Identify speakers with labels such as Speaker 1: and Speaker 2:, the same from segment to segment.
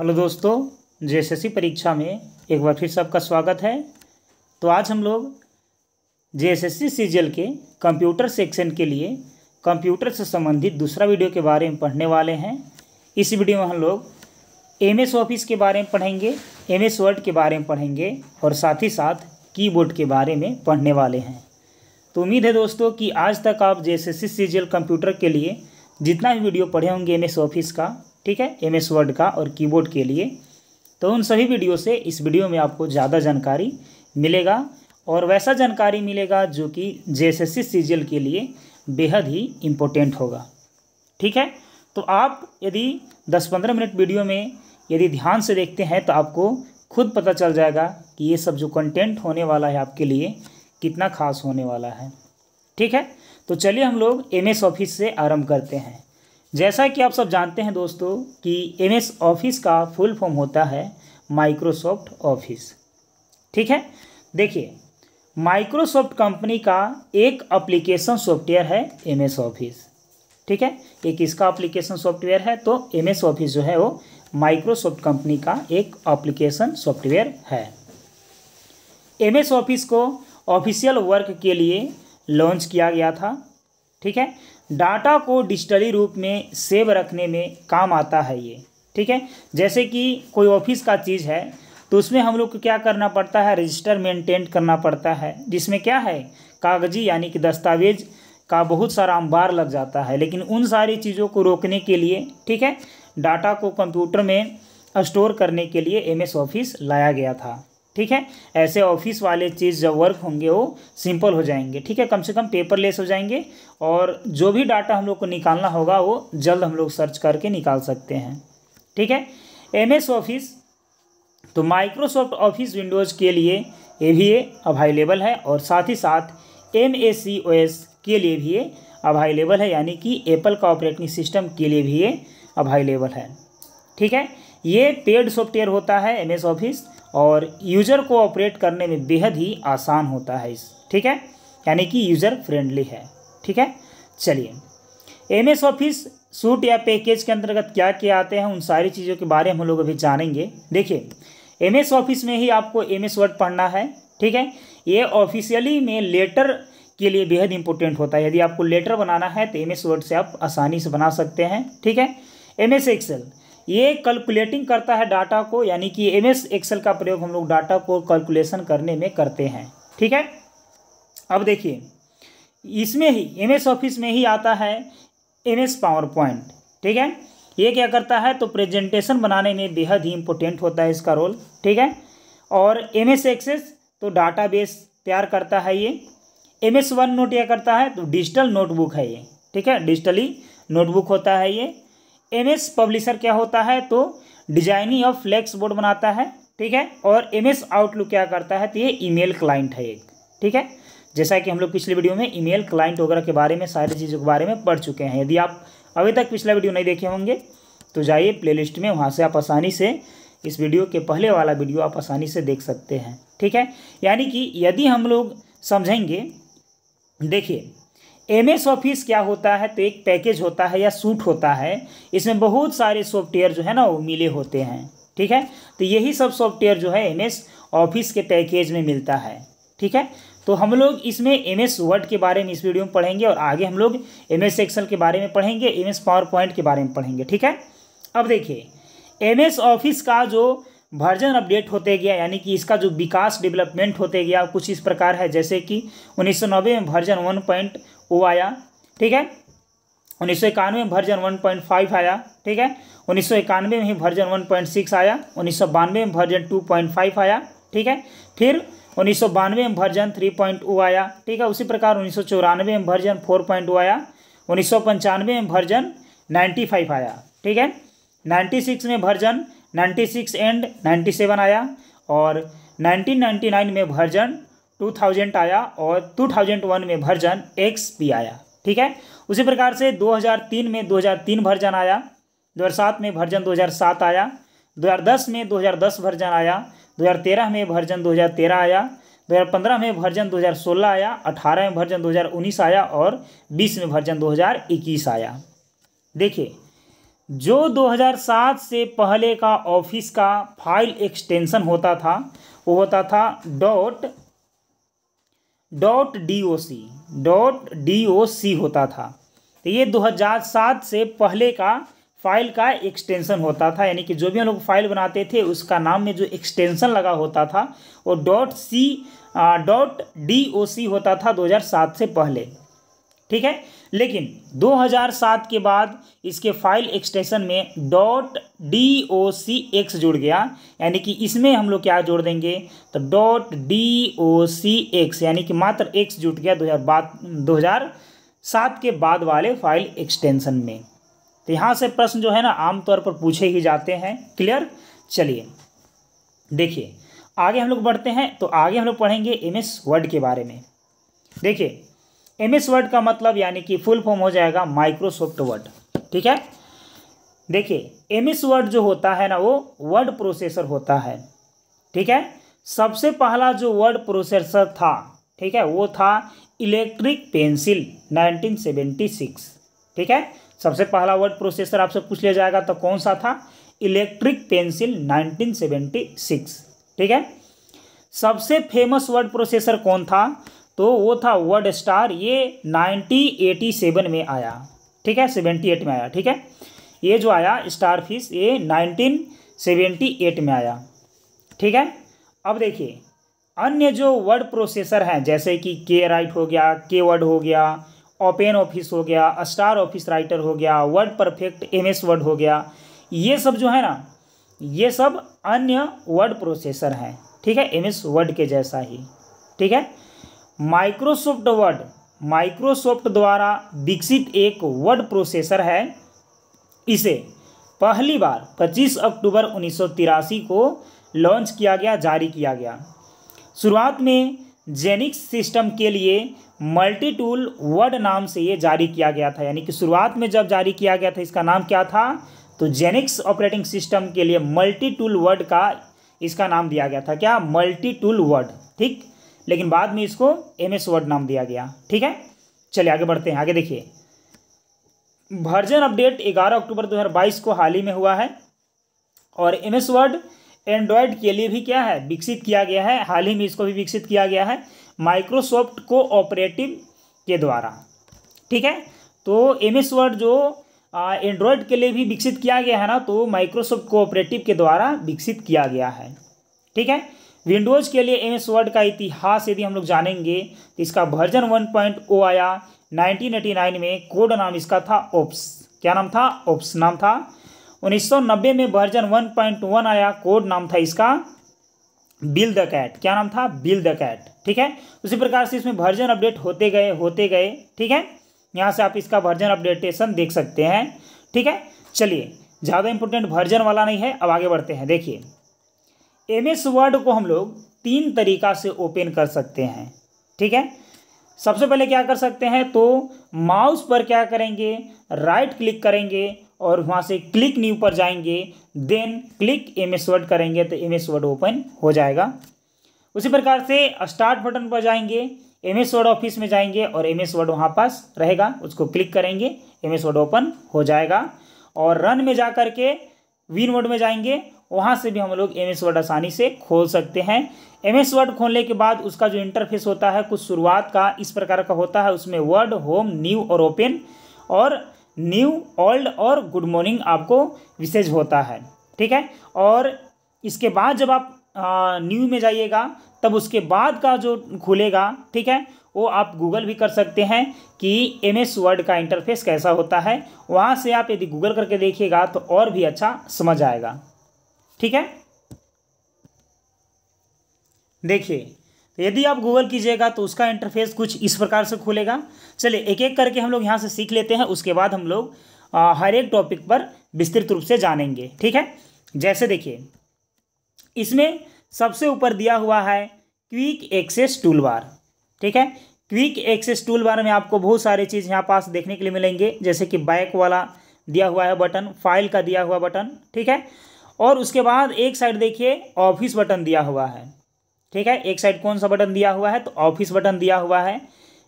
Speaker 1: hello दोस्तों JSSC परीक्षा में एक बार फिर सबका स्वागत है तो आज हम लोग जेएसएससी सीजीएल के कंप्यूटर सेक्शन के लिए कंप्यूटर से संबंधित दूसरा वीडियो के बारे में पढ़ने वाले हैं इस वीडियो में हम लोग एम एस ऑफिस के बारे में पढ़ेंगे एम एस वर्ड के बारे में पढ़ेंगे और साथ ही साथ कीबोर्ड के बारे में पढ़ने वाले हैं तो उम्मीद है दोस्तों कि आज तक आप जे एस कंप्यूटर के लिए जितना भी वीडियो पढ़े होंगे एम एस ऑफिस का ठीक है एम एस वर्ड का और कीबोर्ड के लिए तो उन सभी वीडियो से इस वीडियो में आपको ज़्यादा जानकारी मिलेगा और वैसा जानकारी मिलेगा जो कि जे एस एस सी के लिए बेहद ही इम्पोर्टेंट होगा ठीक है तो आप यदि दस पंद्रह मिनट वीडियो में यदि ध्यान से देखते हैं तो आपको खुद पता चल जाएगा कि ये सब जो कंटेंट होने वाला है आपके लिए कितना खास होने वाला है ठीक है तो चलिए हम लोग एम एस ऑफिस से आरंभ करते हैं जैसा कि आप सब जानते हैं दोस्तों कि एम एस ऑफिस का फुल फॉर्म होता है माइक्रोसॉफ्ट ऑफिस ठीक है देखिए माइक्रोसॉफ्ट कंपनी का एक एप्लीकेशन सॉफ्टवेयर है एम एस ऑफिस ठीक है एक इसका एप्लीकेशन सॉफ्टवेयर है तो एम एस ऑफिस जो है वो माइक्रोसॉफ्ट कंपनी का एक एप्लीकेशन सॉफ्टवेयर है एम एस ऑफिस को ऑफिशियल वर्क के लिए लॉन्च किया गया था ठीक है डाटा को डिजिटली रूप में सेव रखने में काम आता है ये ठीक है जैसे कि कोई ऑफिस का चीज़ है तो उसमें हम लोग को क्या करना पड़ता है रजिस्टर मेंटेन करना पड़ता है जिसमें क्या है कागजी यानी कि दस्तावेज का बहुत सारा अंबार लग जाता है लेकिन उन सारी चीज़ों को रोकने के लिए ठीक है डाटा को कंप्यूटर में स्टोर करने के लिए एम एस ऑफिस लाया गया था ठीक है ऐसे ऑफिस वाले चीज़ जब वर्क होंगे वो सिंपल हो जाएंगे ठीक है कम से कम पेपर लेस हो जाएंगे और जो भी डाटा हम लोग को निकालना होगा वो जल्द हम लोग सर्च करके निकाल सकते हैं ठीक है एम एस ऑफिस तो माइक्रोसॉफ्ट ऑफिस विंडोज़ के लिए ये भी ये अवेलेबल है और साथ ही साथ M A C O S के लिए भी ये अवेलेबल है यानी कि एप्पल का ऑपरेटिंग सिस्टम के लिए भी ये अवेलेबल है ठीक है ये पेड सॉफ्टवेयर होता है एम एस ऑफिस और यूज़र को ऑपरेट करने में बेहद ही आसान होता है इस ठीक है यानी कि यूज़र फ्रेंडली है ठीक है चलिए एम एस ऑफिस सूट या पैकेज के अंतर्गत क्या क्या आते हैं उन सारी चीज़ों के बारे में हम लोग अभी जानेंगे देखिए एम एस ऑफिस में ही आपको एम एस वर्ड पढ़ना है ठीक है ये ऑफिशियली में लेटर के लिए बेहद इंपॉर्टेंट होता है यदि आपको लेटर बनाना है तो एम एस वर्ड से आप आसानी से बना सकते हैं ठीक है एम एस एक्सेल ये कैलकुलेटिंग करता है डाटा को यानी कि एम एस एक्सेल का प्रयोग हम लोग डाटा को कैलकुलेशन करने में करते हैं ठीक है अब देखिए इसमें ही एम एस ऑफिस में ही आता है एम एस पावर पॉइंट ठीक है ये क्या करता है तो प्रेजेंटेशन बनाने में बेहद ही इम्पोर्टेंट होता है इसका रोल ठीक है और एम एस एक्सेस तो डाटा बेस तैयार करता है ये एम एस वन नोट यह करता है तो डिजिटल नोटबुक है ये ठीक है डिजिटली नोटबुक होता है ये एमएस पब्लिशर क्या होता है तो डिजाइनिंग ऑफ फ्लेक्स बोर्ड बनाता है ठीक है और एमएस आउटलुक क्या करता है तो ये ईमेल क्लाइंट है एक ठीक है जैसा कि हम लोग पिछले वीडियो में ईमेल क्लाइंट वगैरह के बारे में सारी चीज़ों के बारे में पढ़ चुके हैं यदि आप अभी तक पिछला वीडियो नहीं देखे होंगे तो जाइए लिस्ट में वहाँ से आप आसानी से इस वीडियो के पहले वाला वीडियो आप आसानी से देख सकते हैं ठीक है यानी कि यदि हम लोग समझेंगे देखिए एम एस ऑफिस क्या होता है तो एक पैकेज होता है या सूट होता है इसमें बहुत सारे सॉफ्टवेयर जो है ना वो मिले होते हैं ठीक है तो यही सब सॉफ्टवेयर जो है एम एस ऑफिस के पैकेज में मिलता है ठीक है तो हम लोग इसमें एम एस वर्ड के बारे में इस वीडियो में पढ़ेंगे और आगे हम लोग एम एस एक्सल के बारे में पढ़ेंगे एम एस पावर पॉइंट के बारे में पढ़ेंगे ठीक है अब देखिए एम एस ऑफिस का जो वर्जन अपडेट होते गया यानी कि इसका जो विकास डेवलपमेंट होते गया कुछ इस प्रकार है जैसे कि उन्नीस में वर्जन वन पॉइंट वो आया ठीक है उन्नीस सौ इक्यानवे में वर्जन वन पॉइंट फाइव आया ठीक है उन्नीस सौ इक्यानवे में ही वर्जन वन पॉइंट सिक्स आया उन्नीस सौ बानवे में वर्जन टू पॉइंट फाइव आया ठीक है फिर उन्नीस सौ बानवे में वर्जन थ्री पॉइंट ओ आया ठीक है उसी प्रकार उन्नीस सौ चौरानवे में वर्जन फोर पॉइंट ओ आया उन्नीस सौ पंचानवे में वर्जन नाइन्टी फाइव आया ठीक है नाइन्टी सिक्स में version ninety six and ninety seven आया और नाइनटीन नाइन्टी नाइन में वर्जन 2000 आया और 2001 में वर्जन एक्स भी आया ठीक है उसी प्रकार से 2003 में 2003 वर्जन आया 2007 में वर्जन 2007 आया 2010 में 2010 वर्जन आया 2013 में वर्जन 2013 आया 2015 में वर्जन 2016 आया 18 में वर्जन 2019 आया और 20 में वर्जन 2021 आया देखिए जो 2007 से पहले का ऑफिस का फाइल एक्सटेंशन होता था वो होता था dot dot D O C dot D O C होता था तो ये 2007 से पहले का फाइल का एक्सटेंशन होता था यानी कि जो भी हम लोग फाइल बनाते थे उसका नाम में जो एक्सटेंशन लगा होता था वो dot C dot D O C होता था 2007 से पहले ठीक है लेकिन 2007 के बाद इसके फाइल एक्सटेंशन में dot D O C X जुड़ गया यानी कि इसमें हम लोग क्या जोड़ देंगे तो dot D O C X यानी कि मात्र एक्स जुट गया दो दो हजार हजार सात के बाद वाले फाइल एक्सटेंशन में तो यहाँ से प्रश्न जो है ना आमतौर पर पूछे ही जाते हैं क्लियर चलिए देखिए आगे हम लोग बढ़ते हैं तो आगे हम लोग पढ़ेंगे एम एस वर्ड के बारे में देखिए एम एस वर्ड का मतलब यानी कि फुल फॉर्म हो जाएगा माइक्रोसॉफ्ट वर्ड ठीक है देखिए एम एस वर्ड जो होता है ना वो वर्ड प्रोसेसर होता है ठीक है सबसे पहला जो वर्ड प्रोसेसर था ठीक है वो था इलेक्ट्रिक पेंसिल 1976 ठीक है सबसे पहला वर्ड प्रोसेसर आपसे पूछ लिया जाएगा तो कौन सा था इलेक्ट्रिक पेंसिल 1976 ठीक है सबसे फेमस वर्ड प्रोसेसर कौन था तो वो था वर्ड स्टार ये 1987 में आया ठीक है 78 में आया ठीक है ये जो आया स्टार फिश ये 1978 में आया ठीक है अब देखिए अन्य जो वर्ड प्रोसेसर हैं जैसे कि के राइट हो गया के वर्ड हो गया ओपन ऑफिस हो गया स्टार ऑफिस राइटर हो गया word perfect M S word हो गया ये सब जो है ना ये सब अन्य वर्ड प्रोसेसर हैं ठीक है एम एस वर्ड के जैसा ही ठीक है माइक्रोसॉफ्ट वर्ड माइक्रोसॉफ्ट द्वारा विकसित एक वर्ड प्रोसेसर है इसे पहली बार 25 अक्टूबर उन्नीस को लॉन्च किया गया जारी किया गया शुरुआत में जेनिक्स सिस्टम के लिए मल्टी टूल वर्ड नाम से ये जारी किया गया था यानी कि शुरुआत में जब जारी किया गया था इसका नाम क्या था तो जेनिक्स ऑपरेटिंग सिस्टम के लिए मल्टी टूल वर्ड का इसका नाम दिया गया था क्या मल्टी टूल वर्ड ठीक लेकिन बाद में इसको एम एस वर्ड नाम दिया गया ठीक है चलिए आगे बढ़ते हैं आगे देखिए वर्जन अपडेट 11 अक्टूबर 2022 को हाल ही में हुआ है और एम एस वर्ड एंड्रॉयड के लिए भी क्या है विकसित किया गया है हाल ही में इसको भी विकसित किया गया है माइक्रोसॉफ्ट को ऑपरेटिव के द्वारा ठीक है तो एम एस वर्ड जो एंड्रॉयड के लिए भी विकसित किया गया है ना तो माइक्रोसॉफ्ट को ऑपरेटिव के द्वारा विकसित किया गया है ठीक है विंडोज़ के लिए एम एस वर्ड का इतिहास यदि हम लोग जानेंगे तो इसका वर्जन वन पॉइंट ओ आया 1989 में कोड नाम इसका था ओप्स क्या नाम था ओप्स नाम था 1990 में वर्जन 1.1 आया कोड नाम था इसका बिल द कैट क्या नाम था बिल द कैट ठीक है उसी प्रकार से इसमें वर्जन अपडेट होते गए होते गए ठीक है यहाँ से आप इसका वर्जन अपडेटेशन देख सकते हैं ठीक है चलिए ज़्यादा इंपॉर्टेंट वर्जन वाला नहीं है अब आगे बढ़ते हैं देखिए एम एस वर्ड को हम लोग तीन तरीका से ओपन कर सकते हैं ठीक है सबसे पहले क्या कर सकते हैं तो माउस पर क्या करेंगे राइट क्लिक करेंगे और वहाँ से क्लिक न्यू पर जाएंगे then click M S word करेंगे तो एम एस वर्ड ओपन हो जाएगा उसी प्रकार से स्टार्ट बटन पर जाएंगे एम एस वर्ड ऑफिस में जाएंगे और एम एस वर्ड वहाँ पास रहेगा उसको क्लिक करेंगे एम एस वर्ड ओपन हो जाएगा और रन में जा करके के विन मोड में जाएंगे वहाँ से भी हम लोग एम एस वर्ड आसानी से खोल सकते हैं एम एस वर्ड खोलने के बाद उसका जो इंटरफेस होता है कुछ शुरुआत का इस प्रकार का होता है उसमें वर्ड होम न्यू और ओपन और न्यू ओल्ड और गुड मॉर्निंग आपको विशेष होता है ठीक है और इसके बाद जब आप न्यू में जाइएगा तब उसके बाद का जो खुलेगा ठीक है वो आप गूगल भी कर सकते हैं कि एम एस वर्ड का इंटरफेस कैसा होता है वहाँ से आप यदि गूगल करके देखिएगा तो और भी अच्छा समझ आएगा ठीक है देखिए यदि आप गूगल कीजिएगा तो उसका इंटरफेस कुछ इस प्रकार से खुलेगा चलिए एक एक करके हम लोग यहाँ से सीख लेते हैं उसके बाद हम लोग हर एक टॉपिक पर विस्तृत रूप से जानेंगे ठीक है जैसे देखिए इसमें सबसे ऊपर दिया हुआ है क्विक एक्सेस टूल बार ठीक है क्विक एक्सेस टूल बार में आपको बहुत सारी चीज़ यहाँ पास देखने के लिए मिलेंगे जैसे कि बैक वाला दिया हुआ है बटन फाइल का दिया हुआ बटन ठीक है और उसके बाद एक साइड देखिए ऑफिस बटन दिया हुआ है ठीक है एक साइड कौन सा बटन दिया हुआ है तो ऑफिस बटन दिया हुआ है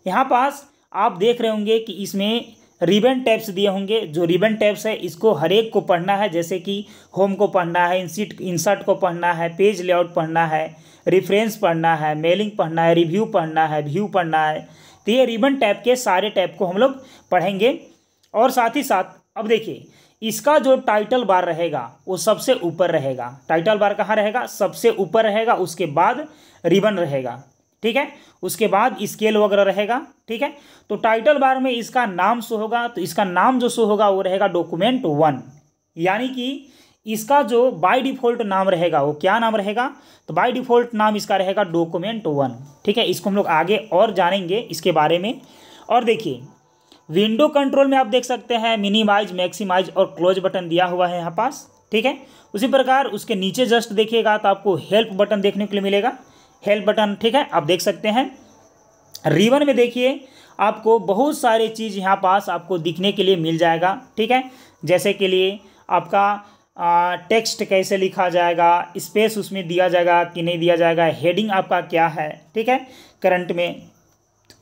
Speaker 1: यहाँ पास आप देख रहे होंगे कि इसमें रिबन टैब्स दिए होंगे जो रिबन टैब्स है इसको हर एक को पढ़ना है जैसे कि होम को पढ़ना है इंसिट इंसर्ट को पढ़ना है पेज लेआउट पढ़ना है रिफ्रेंस पढ़ना है मेलिंग पढ़ना है रिव्यू पढ़ना है व्यू पढ़ना है तो ये रिबन टैब के सारे टैब को हम लोग पढ़ेंगे और साथ ही साथ अब देखिए इसका जो टाइटल बार रहेगा वो सबसे ऊपर रहेगा टाइटल बार कहाँ रहेगा सबसे ऊपर रहेगा उसके बाद रिबन रहेगा ठीक है उसके बाद स्केल वगैरह रहेगा ठीक है तो टाइटल बार में इसका नाम शो होगा तो इसका नाम जो शो होगा वो रहेगा डॉक्यूमेंट वन यानी कि इसका जो बाय डिफ़ॉल्ट नाम रहेगा वो क्या नाम रहेगा तो बाय डिफ़ॉल्ट नाम इसका रहेगा डॉक्यूमेंट वन ठीक है इसको हम लोग आगे और जानेंगे इसके बारे में और देखिए विंडो कंट्रोल में आप देख सकते हैं मिनिमाइज मैक्सिमाइज और क्लोज बटन दिया हुआ है यहाँ पास ठीक है उसी प्रकार उसके नीचे जस्ट देखिएगा तो आपको हेल्प बटन देखने के लिए मिलेगा हेल्प बटन ठीक है आप देख सकते हैं रिवन में देखिए आपको बहुत सारे चीज़ यहाँ पास आपको दिखने के लिए मिल जाएगा ठीक है जैसे के लिए आपका आ, टेक्स्ट कैसे लिखा जाएगा स्पेस उसमें दिया जाएगा कि नहीं दिया जाएगा हेडिंग आपका क्या है ठीक है करंट में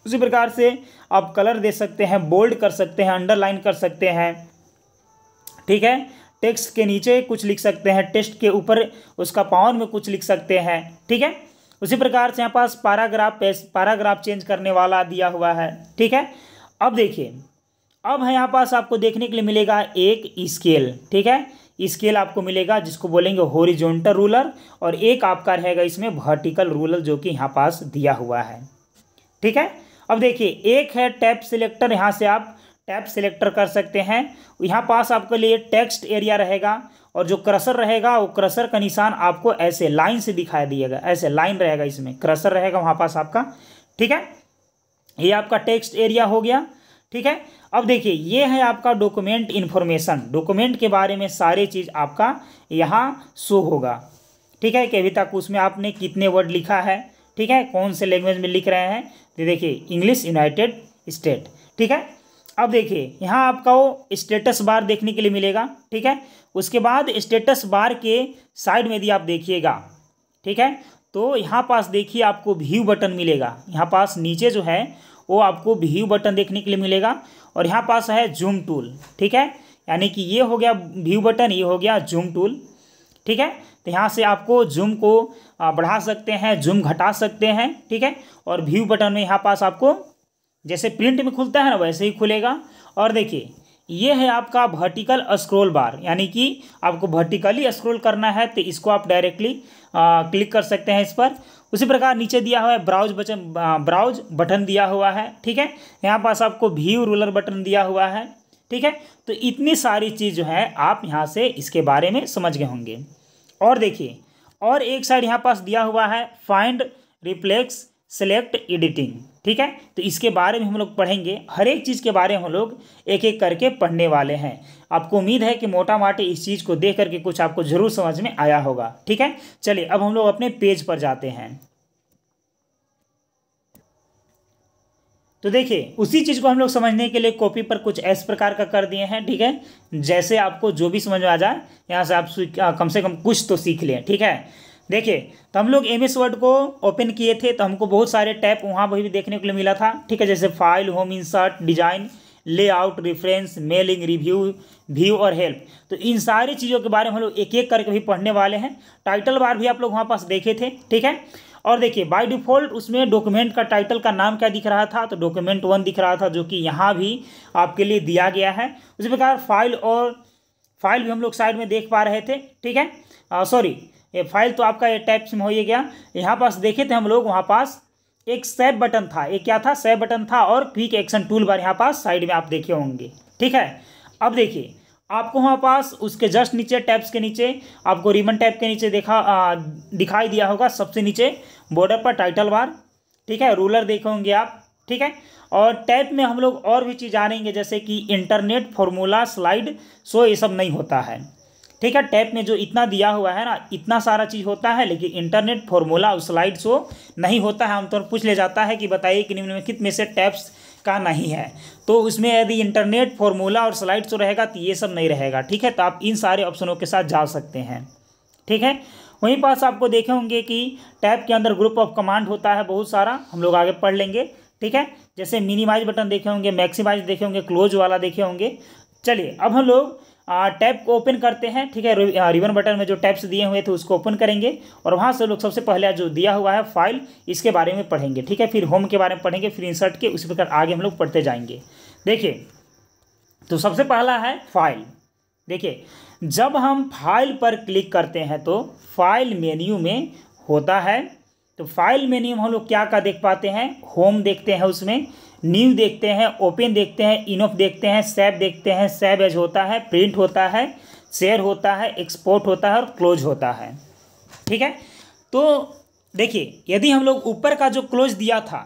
Speaker 1: उसी प्रकार से आप कलर दे सकते हैं बोल्ड कर सकते हैं अंडरलाइन कर सकते हैं ठीक है टेक्स्ट के नीचे कुछ लिख सकते हैं टेक्स्ट के ऊपर उसका पावर में कुछ लिख सकते हैं ठीक है उसी प्रकार से यहाँ पास पैराग्राफ पैराग्राफ चेंज करने वाला दिया हुआ है ठीक है अब देखिए अब है यहाँ पास आपको देखने के लिए मिलेगा एक स्केल ठीक है स्केल आपको मिलेगा जिसको बोलेंगे होरिजोनटल रूलर और एक आपका रहेगा इसमें वर्टिकल रूलर जो कि यहाँ पास दिया हुआ है ठीक है अब देखिए एक है टैप सिलेक्टर यहाँ से आप टैप सिलेक्टर कर सकते हैं यहाँ पास आपके लिए टेक्स्ट एरिया रहेगा और जो क्रसर रहेगा वो क्रसर का निशान आपको ऐसे लाइन से दिखाई दिएगा ऐसे लाइन रहेगा इसमें क्रसर रहेगा वहाँ पास आपका ठीक है ये आपका टेक्स्ट एरिया हो गया ठीक है अब देखिए ये है आपका डॉक्यूमेंट इन्फॉर्मेशन डॉक्यूमेंट के बारे में सारे चीज़ आपका यहाँ शो होगा ठीक है कि अभी तक उसमें आपने कितने वर्ड लिखा है ठीक है कौन से लैंग्वेज में लिख रहे हैं तो देखिए इंग्लिश यूनाइटेड स्टेट ठीक है अब देखिए यहाँ आपका वो स्टेटस बार देखने के लिए मिलेगा ठीक है उसके बाद स्टेटस बार के साइड में यदि आप देखिएगा ठीक है तो यहाँ पास देखिए आपको व्यू बटन मिलेगा यहाँ पास नीचे जो है वो आपको व्यू बटन देखने के लिए मिलेगा और यहाँ पास है जूम टूल ठीक है यानी कि ये हो गया व्यू बटन ये हो गया जूम टूल ठीक है तो यहाँ से आपको जूम को बढ़ा सकते हैं जूम घटा सकते हैं ठीक है और व्यू बटन में यहाँ पास आपको जैसे प्रिंट में खुलता है ना वैसे ही खुलेगा और देखिए ये है आपका वर्टिकल स्क्रोल बार यानी कि आपको वर्टिकली स्क्रोल करना है तो इसको आप डायरेक्टली क्लिक कर सकते हैं इस पर उसी प्रकार नीचे दिया हुआ है ब्राउज बटन ब्राउज बटन दिया हुआ है ठीक है यहाँ पास आपको व्यू रूलर बटन दिया हुआ है ठीक है तो इतनी सारी चीज़ जो है आप यहाँ से इसके बारे में समझ गए होंगे और देखिए और एक साइड यहाँ पास दिया हुआ है फाइंड रिप्लेक्स सेलेक्ट एडिटिंग ठीक है तो इसके बारे में हम लोग पढ़ेंगे हर एक चीज़ के बारे में हम लोग एक एक करके पढ़ने वाले हैं आपको उम्मीद है कि मोटा माटी इस चीज़ को देख करके कुछ आपको जरूर समझ में आया होगा ठीक है चलिए अब हम लोग अपने पेज पर जाते हैं तो देखिए उसी चीज़ को हम लोग समझने के लिए कॉपी पर कुछ ऐसे प्रकार का कर दिए हैं ठीक है जैसे आपको जो भी समझ में आ जाए यहाँ से आप कम से कम कुछ तो सीख लें ठीक है देखिए तो हम लोग एम एस वर्ड को ओपन किए थे तो हमको बहुत सारे टैप वहाँ पर भी देखने के लिए मिला था ठीक है जैसे file home insert design layout reference mailing review view और हेल्प तो इन सारी चीज़ों के बारे में हम लोग एक एक करके भी पढ़ने वाले हैं टाइटल बार भी आप लोग वहाँ पास देखे थे ठीक है और देखिए बाय डिफ़ॉल्ट उसमें डॉक्यूमेंट का टाइटल का नाम क्या दिख रहा था तो डॉक्यूमेंट वन दिख रहा था जो कि यहाँ भी आपके लिए दिया गया है उसी प्रकार फाइल और फाइल भी हम लोग साइड में देख पा रहे थे ठीक है सॉरी ये फाइल तो आपका ये टाइप में हो ही गया यहाँ पास देखे थे हम लोग वहाँ पास एक सेव बटन था एक क्या था सेव बटन था और क्विक एक्शन टूल बार यहाँ पास साइड में आप देखे होंगे ठीक है अब देखिए आपको वहाँ पास उसके जस्ट नीचे टैब्स के नीचे आपको रिबन टैब के नीचे देखा आ, दिखाई दिया होगा सबसे नीचे बॉर्डर पर टाइटल बार ठीक है रूलर देखे होंगे आप ठीक है और टैब में हम लोग और भी चीज़ जानेंगे जैसे कि इंटरनेट फॉर्मूला स्लाइड सो ये सब नहीं होता है ठीक है टैप में जो इतना दिया हुआ है ना इतना सारा चीज़ होता है लेकिन इंटरनेट फॉर्मूला और स्लाइड शो नहीं होता है आमतौर तो पूछ ले जाता है कि बताइए कि निम्न में कित में से टैप्स का नहीं है तो उसमें यदि इंटरनेट फॉर्मूला और स्लाइड तो रहेगा तो ये सब नहीं रहेगा ठीक है तो आप इन सारे ऑप्शनों के साथ जा सकते हैं ठीक है वहीं पास आपको देखे होंगे कि टैब के अंदर ग्रुप ऑफ कमांड होता है बहुत सारा हम लोग आगे पढ़ लेंगे ठीक है जैसे मिनिमाइज बटन देखे होंगे मैक्सिमाइज देखे होंगे क्लोज वाला देखे होंगे चलिए अब हम लोग टैब को ओपन करते हैं ठीक है रिबन बटन में जो टैब्स दिए हुए थे उसको ओपन करेंगे और वहाँ से लोग सबसे पहले जो दिया हुआ है फाइल इसके बारे में पढ़ेंगे ठीक है फिर होम के बारे में पढ़ेंगे फिर इंसर्ट के उसी प्रकार आगे हम लोग पढ़ते जाएंगे देखिए तो सबसे पहला है फाइल देखिए जब हम फाइल पर क्लिक करते हैं तो फाइल मेन्यू में होता है तो फाइल मेन्यू में हम लोग क्या क्या देख पाते हैं होम देखते हैं उसमें न्यू देखते हैं ओपन देखते हैं इनोफ देखते हैं सैब देखते हैं सैब एज होता है प्रिंट होता है शेयर होता है एक्सपोर्ट होता है और क्लोज होता है ठीक है तो देखिए यदि हम लोग ऊपर का जो क्लोज दिया था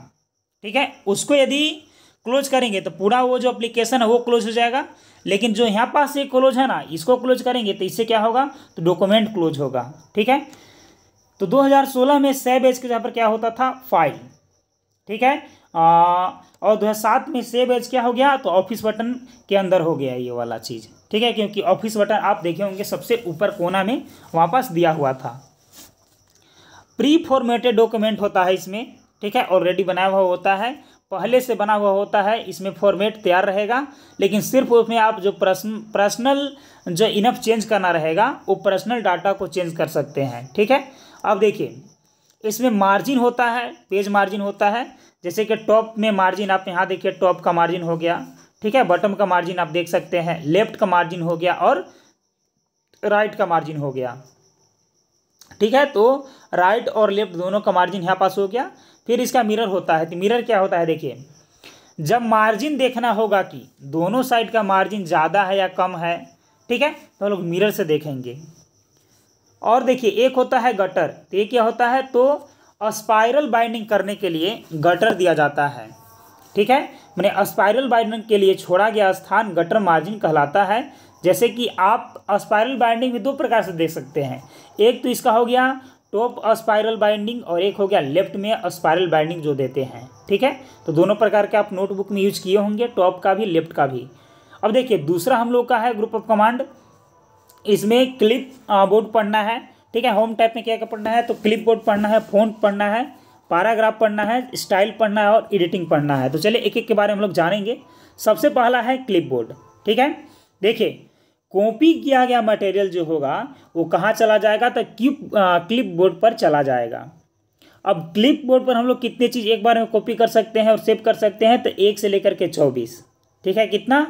Speaker 1: ठीक है उसको यदि क्लोज करेंगे तो पूरा वो जो एप्लीकेशन है वो क्लोज हो जाएगा लेकिन जो यहाँ पास ये क्लोज है ना इसको क्लोज करेंगे तो इससे क्या होगा तो डॉक्यूमेंट क्लोज होगा ठीक है तो 2016 में सैब एज के जहाँ पर क्या होता था फाइल ठीक है और दो सात में सेव एज क्या हो गया तो ऑफिस बटन के अंदर हो गया ये वाला चीज़ ठीक है क्योंकि ऑफिस बटन आप देखे होंगे सबसे ऊपर कोना में वापस दिया हुआ था प्री फॉर्मेटेड डॉक्यूमेंट होता है इसमें ठीक है ऑलरेडी बनाया हुआ होता है पहले से बना हुआ होता है इसमें फॉर्मेट तैयार रहेगा लेकिन सिर्फ उसमें आप जो पर्सन पर्सनल जो इनफ चेंज करना रहेगा वो पर्सनल डाटा को चेंज कर सकते हैं ठीक है अब देखिए इसमें मार्जिन होता है पेज मार्जिन होता है जैसे कि टॉप में मार्जिन आप यहाँ देखिए टॉप का मार्जिन हो गया ठीक है बॉटम का मार्जिन आप देख सकते हैं लेफ्ट का मार्जिन हो गया और राइट का मार्जिन हो गया ठीक है तो राइट और लेफ्ट दोनों का मार्जिन यहाँ पास हो गया फिर इसका मिरर होता है तो मिरर क्या होता है देखिए जब मार्जिन देखना होगा कि दोनों साइड का मार्जिन ज़्यादा है या कम है ठीक है तो लोग मिरर से देखेंगे और देखिए एक होता है गटर तो ये क्या होता है तो स्पाइरल बाइंडिंग करने के लिए गटर दिया जाता है ठीक है मैंने स्पाइरल बाइंडिंग के लिए छोड़ा गया स्थान गटर मार्जिन कहलाता है जैसे कि आप स्पायरल बाइंडिंग भी दो प्रकार से देख सकते हैं एक तो इसका हो गया टॉप स्पाइरल बाइंडिंग और एक हो गया लेफ्ट में स्पायरल बाइंडिंग जो देते हैं ठीक है तो दोनों प्रकार के आप नोटबुक में यूज किए होंगे टॉप का भी लेफ्ट का भी अब देखिए दूसरा हम लोग का है ग्रुप ऑफ कमांड इसमें क्लिप बोर्ड पढ़ना है ठीक है होम टाइप में क्या क्या पढ़ना है तो बोर्ड पढ़ना है फोन पढ़ना है पैराग्राफ पढ़ना है स्टाइल पढ़ना है और एडिटिंग पढ़ना है तो चलिए एक एक के बारे में हम लोग जानेंगे सबसे पहला है बोर्ड ठीक है देखिए कॉपी किया गया मटेरियल जो होगा वो कहाँ चला जाएगा तो क्लिप क्लिप बोर्ड पर चला जाएगा अब क्लिप बोर्ड पर हम लोग कितने चीज़ एक बार में कॉपी कर सकते हैं और सेव कर सकते हैं तो एक से लेकर के चौबीस ठीक है कितना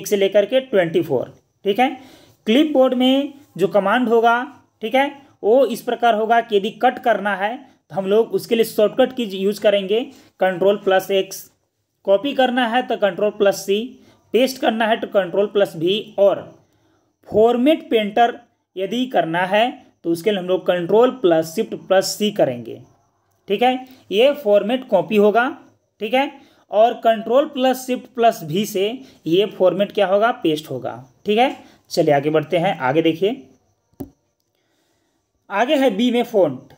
Speaker 1: एक से लेकर के ट्वेंटी फोर ठीक है क्लिप बोर्ड में जो कमांड होगा ठीक है वो इस प्रकार होगा कि यदि कट करना है तो हम लोग उसके लिए शॉर्टकट की यूज करेंगे कंट्रोल प्लस एक्स कॉपी करना है तो कंट्रोल प्लस सी पेस्ट करना है तो कंट्रोल प्लस भी और फॉर्मेट पेंटर यदि करना है तो उसके लिए हम लोग control plus shift plus C करेंगे ठीक है ये फॉर्मेट कॉपी होगा ठीक है और कंट्रोल प्लस शिफ्ट प्लस भी से ये फॉर्मेट क्या होगा पेस्ट होगा ठीक है चलिए आगे बढ़ते हैं आगे देखिए आगे है बी में फ़ॉन्ट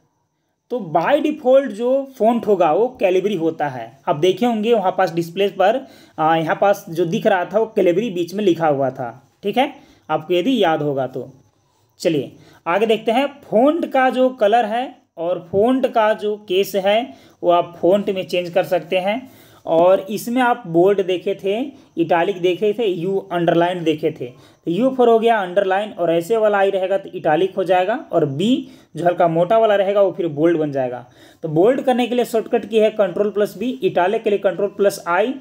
Speaker 1: तो बाय डिफ़ॉल्ट जो फ़ॉन्ट होगा वो कैलिबरी होता है आप देखे होंगे वहाँ पास डिस्प्ले पर यहाँ पास जो दिख रहा था वो कैलिबरी बीच में लिखा हुआ था ठीक है आपको यदि याद होगा तो चलिए आगे देखते हैं फोन्ट का जो कलर है और फोन का जो केस है वो आप फोन में चेंज कर सकते हैं और इसमें आप बोल्ड देखे थे इटालिक देखे थे यू अंडरलाइन देखे थे तो यू फोर हो गया अंडरलाइन और ऐसे वाला आई रहेगा तो इटालिक हो जाएगा और बी जो हल्का मोटा वाला रहेगा वो फिर बोल्ड बन जाएगा तो बोल्ड करने के लिए शॉर्टकट की है कंट्रोल प्लस बी इटालिक के लिए कंट्रोल प्लस आई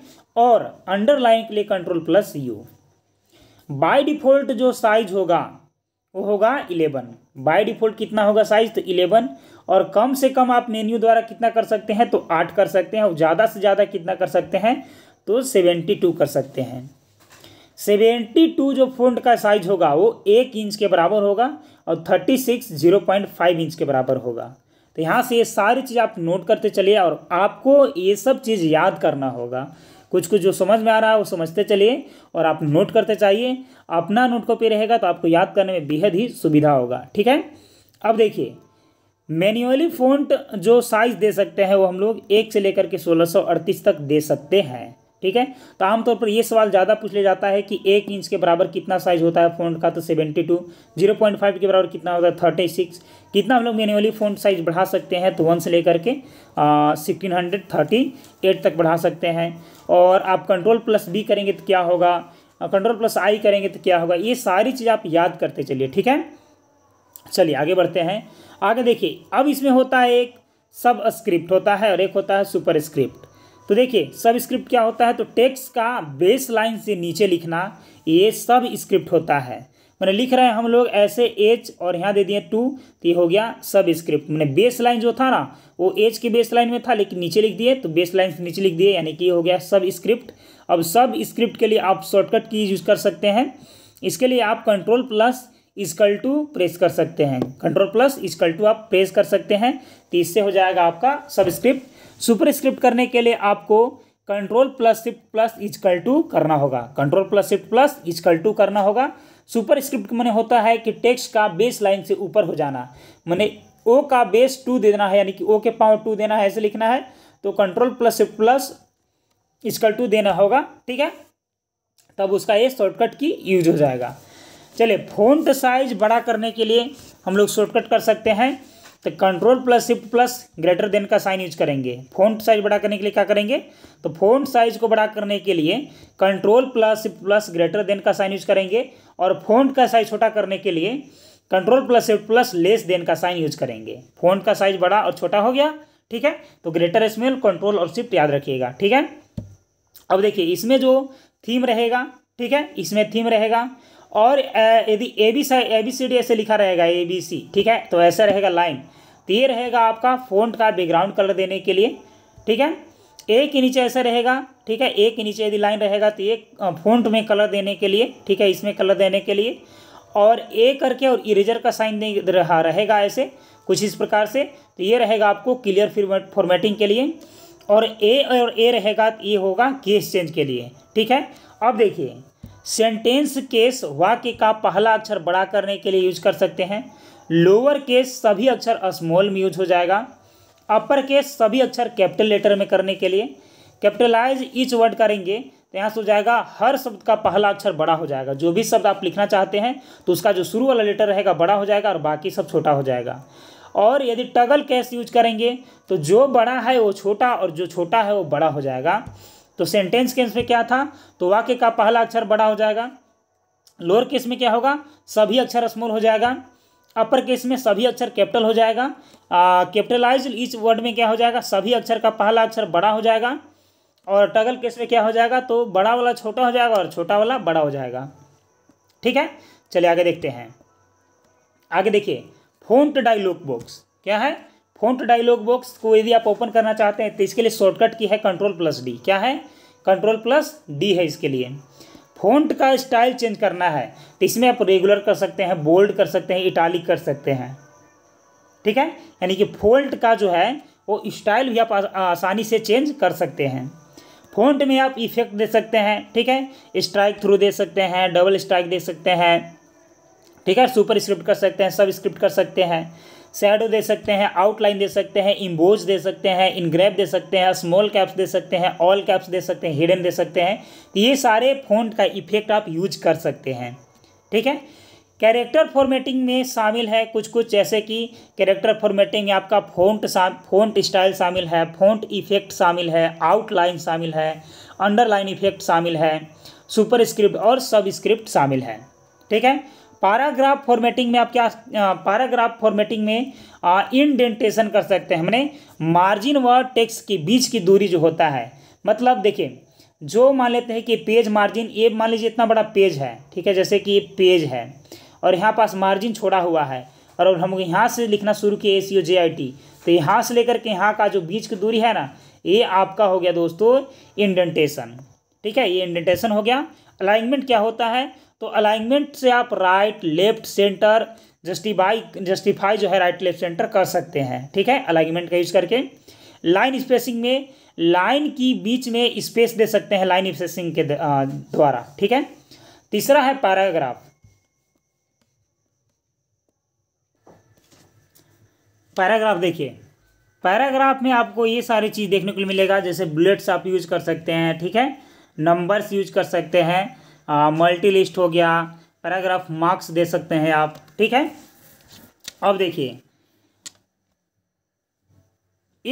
Speaker 1: और अंडरलाइन के लिए control plus U by default जो साइज होगा वो होगा इलेवन बाय डिफॉल्ट कितना होगा साइज तो इलेवन और कम से कम आप मेन्यू द्वारा कितना कर सकते हैं तो आठ कर सकते हैं और ज़्यादा से ज़्यादा कितना कर सकते हैं तो सेवेंटी टू कर सकते हैं सेवेंटी टू जो फ़ॉन्ट का साइज होगा वो एक इंच के बराबर होगा और thirty six zero point five inch के बराबर होगा तो यहाँ से ये सारी चीज़ आप नोट करते चलिए और आपको ये सब चीज़ याद करना होगा कुछ कुछ जो समझ में आ रहा है वो समझते चलिए और आप नोट करते चाहिए अपना नोट कॉपी रहेगा तो आपको याद करने में बेहद ही सुविधा होगा ठीक है अब देखिए मैन्युअली फ़ॉन्ट जो साइज़ दे सकते हैं वो हम लोग एक से लेकर के सोलह तक दे सकते हैं ठीक है तो आमतौर पर ये सवाल ज़्यादा पूछ लिया जाता है कि एक इंच के बराबर कितना साइज़ होता है फ़ॉन्ट का तो seventy two zero point five के बराबर कितना होता है थर्टी सिक्स कितना हम लोग मैनुअली फ़ॉन्ट साइज़ बढ़ा सकते हैं तो वन से लेकर के सिक्सटीन हंड्रेड थर्टी एट तक बढ़ा सकते हैं और आप कंट्रोल प्लस बी करेंगे तो क्या होगा कंट्रोल प्लस आई करेंगे तो क्या होगा ये सारी चीज़ आप याद करते चलिए ठीक है चलिए आगे बढ़ते हैं आगे देखिए अब इसमें होता है एक सब स्क्रिप्ट होता है और एक होता है सुपर स्क्रिप्ट तो देखिए सब स्क्रिप्ट क्या होता है तो टेक्स्ट का बेस लाइन से नीचे लिखना ये सब स्क्रिप्ट होता है मैंने लिख रहे हैं हम लोग ऐसे एच और यहाँ दे दिए टू तो ये हो गया सब स्क्रिप्ट मैंने बेस लाइन जो था ना वो एच के बेस लाइन में था लेकिन नीचे लिख दिए तो बेस लाइन से नीचे लिख दिए यानी कि ये हो गया सब स्क्रिप्ट अब सब स्क्रिप्ट के लिए आप शॉर्टकट की यूज़ कर सकते हैं इसके लिए आप control plus equal to press कर सकते हैं कंट्रोल प्लस इसकल टू आप प्रेस कर सकते हैं तो इससे हो जाएगा आपका सब स्क्रिप्ट सुपर स्क्रिप्ट करने के लिए आपको control plus shift plus equal to करना होगा control plus shift plus equal to करना होगा सुपर स्क्रिप्ट मैंने होता है कि टेक्स्ट का बेस लाइन से ऊपर हो जाना मैंने ओ का बेस टू देना है यानी कि ओ के पावर टू देना है ऐसे लिखना है तो कंट्रोल प्लस प्लस इसका टू देना होगा ठीक है तब उसका ये शॉर्टकट की यूज हो जाएगा चलिए फोन साइज बड़ा करने के लिए हम लोग शॉर्टकट कर सकते हैं तो control plus shift plus greater than का साइन यूज करेंगे फोन साइज बड़ा करने के लिए क्या करेंगे तो फोन साइज को बड़ा करने के लिए control plus shift plus greater than का साइन यूज करेंगे और फोन का साइज छोटा करने के लिए control plus F plus less than का साइन यूज करेंगे फोन का साइज बड़ा और छोटा हो गया ठीक है तो ग्रेटर स्मेल कंट्रोल और शिफ्ट याद रखिएगा ठीक है अब देखिए इसमें जो थीम रहेगा ठीक है इसमें थीम रहेगा और यदि A B A B C D ऐसे लिखा रहेगा ए बी सी ठीक है तो ऐसा रहेगा लाइन तो ये रहेगा आपका फोन का बैकग्राउंड कलर देने के लिए ठीक है ए के नीचे ऐसा रहेगा ठीक है ए के नीचे यदि लाइन रहेगा तो एक फोन्ट में कलर देने के लिए ठीक है इसमें कलर देने के लिए और ए करके और इरेजर का साइन नहीं रहा रहेगा ऐसे कुछ इस प्रकार से तो ये रहेगा आपको क्लियर फॉर्मेटिंग के लिए और ए और ए रहेगा तो ये होगा केस चेंज के लिए ठीक है अब देखिए सेंटेंस केस वाक्य का पहला अक्षर बड़ा करने के लिए यूज कर सकते हैं लोअर केस सभी अक्षर स्मॉल में यूज हो जाएगा अपर केस सभी अक्षर कैपिटल लेटर में करने के लिए कैपिटलाइज ईच वर्ड करेंगे तो यहाँ से हो जाएगा हर शब्द का पहला अक्षर बड़ा हो जाएगा जो भी शब्द आप लिखना चाहते हैं तो उसका जो शुरू वाला लेटर रहेगा बड़ा हो जाएगा और बाकी सब छोटा हो जाएगा और यदि टगल कैस यूज करेंगे तो जो बड़ा है वो छोटा और जो छोटा है वो बड़ा हो जाएगा तो सेंटेंस केस में क्या था तो वाक्य का पहला अक्षर बड़ा हो जाएगा लोअर केस में क्या होगा सभी अक्षर स्मॉल हो जाएगा अपर केस में सभी अक्षर कैपिटल हो जाएगा कैपिटलाइज इस वर्ड में क्या हो जाएगा सभी अक्षर का पहला अक्षर बड़ा हो जाएगा और टगल केस में क्या हो जाएगा तो बड़ा वाला छोटा हो जाएगा और छोटा वाला बड़ा हो जाएगा ठीक है चलिए आगे देखते हैं आगे देखिए फोन्ट डायलॉग बॉक्स क्या है फोन्ट डायलॉग बॉक्स को यदि आप ओपन करना चाहते हैं तो इसके लिए शॉर्टकट की है कंट्रोल प्लस डी क्या है कंट्रोल प्लस डी है इसके लिए फोन्ट का स्टाइल चेंज करना है तो इसमें आप रेगुलर कर सकते हैं बोल्ड कर सकते हैं इटालिक कर सकते हैं ठीक है यानी कि फोल्ट का जो है वो स्टाइल भी आप आसानी से चेंज कर सकते हैं फोन्ट में आप इफेक्ट दे सकते हैं ठीक है स्ट्राइक थ्रू दे सकते हैं डबल स्ट्राइक दे सकते हैं ठीक है सुपर स्क्रिप्ट कर सकते हैं सब स्क्रिप्ट कर सकते हैं शेडो दे सकते हैं आउटलाइन दे सकते हैं इम्बोज दे सकते हैं इनग्रेप दे सकते हैं स्मॉल कैप्स दे सकते हैं ऑल कैप्स दे सकते हैं हिडन दे सकते हैं तो ये सारे फोन का इफेक्ट आप यूज कर सकते हैं ठीक है कैरेक्टर फॉर्मेटिंग में शामिल है कुछ कुछ जैसे कि कैरेक्टर फॉर्मेटिंग में आपका फोनट फोन स्टाइल शामिल है फोंट इफेक्ट शामिल है आउटलाइन शामिल है अंडरलाइन इफेक्ट शामिल है सुपर स्क्रिप्ट और सब स्क्रिप्ट शामिल है ठीक है पैराग्राफ फॉर्मेटिंग में आप क्या पैराग्राफ फॉर्मेटिंग में इंडेंटेशन कर सकते हैं हमने मार्जिन व टेक्स्ट के बीच की दूरी जो होता है मतलब देखिए जो मान लेते हैं कि पेज मार्जिन ये मान लीजिए इतना बड़ा पेज है ठीक है जैसे कि पेज है और यहाँ पास मार्जिन छोड़ा हुआ है और हम यहाँ से लिखना शुरू किए ए सी ओ जे आई टी तो यहाँ से लेकर के यहाँ का जो बीच की दूरी है ना ये आपका हो गया दोस्तों इंडेंटेशन ठीक है ये इंडेंटेशन हो गया अलाइनमेंट क्या होता है तो अलाइनमेंट से आप right left centre justify justify जो है राइट लेफ्ट सेंटर कर सकते हैं ठीक है अलाइनमेंट का यूज करके लाइन स्पेसिंग में लाइन की बीच में स्पेस दे सकते हैं लाइन स्पेसिंग के द्वारा ठीक है तीसरा है पैराग्राफ पैराग्राफ देखिए पैराग्राफ में आपको ये सारी चीज़ देखने को मिलेगा जैसे बुलेट्स आप यूज कर सकते हैं ठीक है नंबर्स यूज कर सकते हैं मल्टी लिस्ट हो गया पैराग्राफ मार्क्स दे सकते हैं आप ठीक है अब देखिए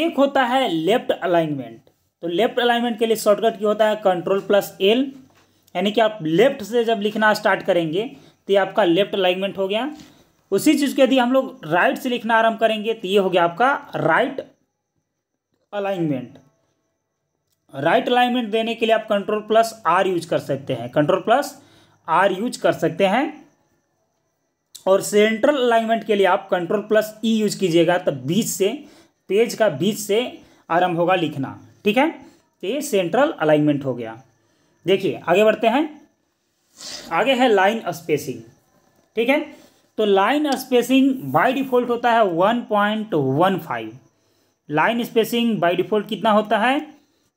Speaker 1: एक होता है लेफ्ट अलाइनमेंट तो लेफ्ट अलाइनमेंट के लिए शॉर्टकट क्या होता है कंट्रोल प्लस एल यानी कि आप लेफ्ट से जब लिखना स्टार्ट करेंगे तो ये आपका लेफ्ट अलाइनमेंट हो गया उसी चीज़ के यदि हम लोग राइट से लिखना आरंभ करेंगे तो ये हो गया आपका राइट अलाइनमेंट राइट अलाइनमेंट देने के लिए आप कंट्रोल प्लस आर यूज कर सकते हैं कंट्रोल प्लस आर यूज कर सकते हैं और सेंट्रल अलाइनमेंट के लिए आप कंट्रोल प्लस ई यूज कीजिएगा तब तो बीच से पेज का बीच से आरंभ होगा लिखना ठीक है तो ये सेंट्रल अलाइनमेंट हो गया देखिए आगे बढ़ते हैं आगे है लाइन स्पेसिंग ठीक है तो लाइन स्पेसिंग बाय डिफ़ॉल्ट होता है one point one five line spacing by default कितना होता है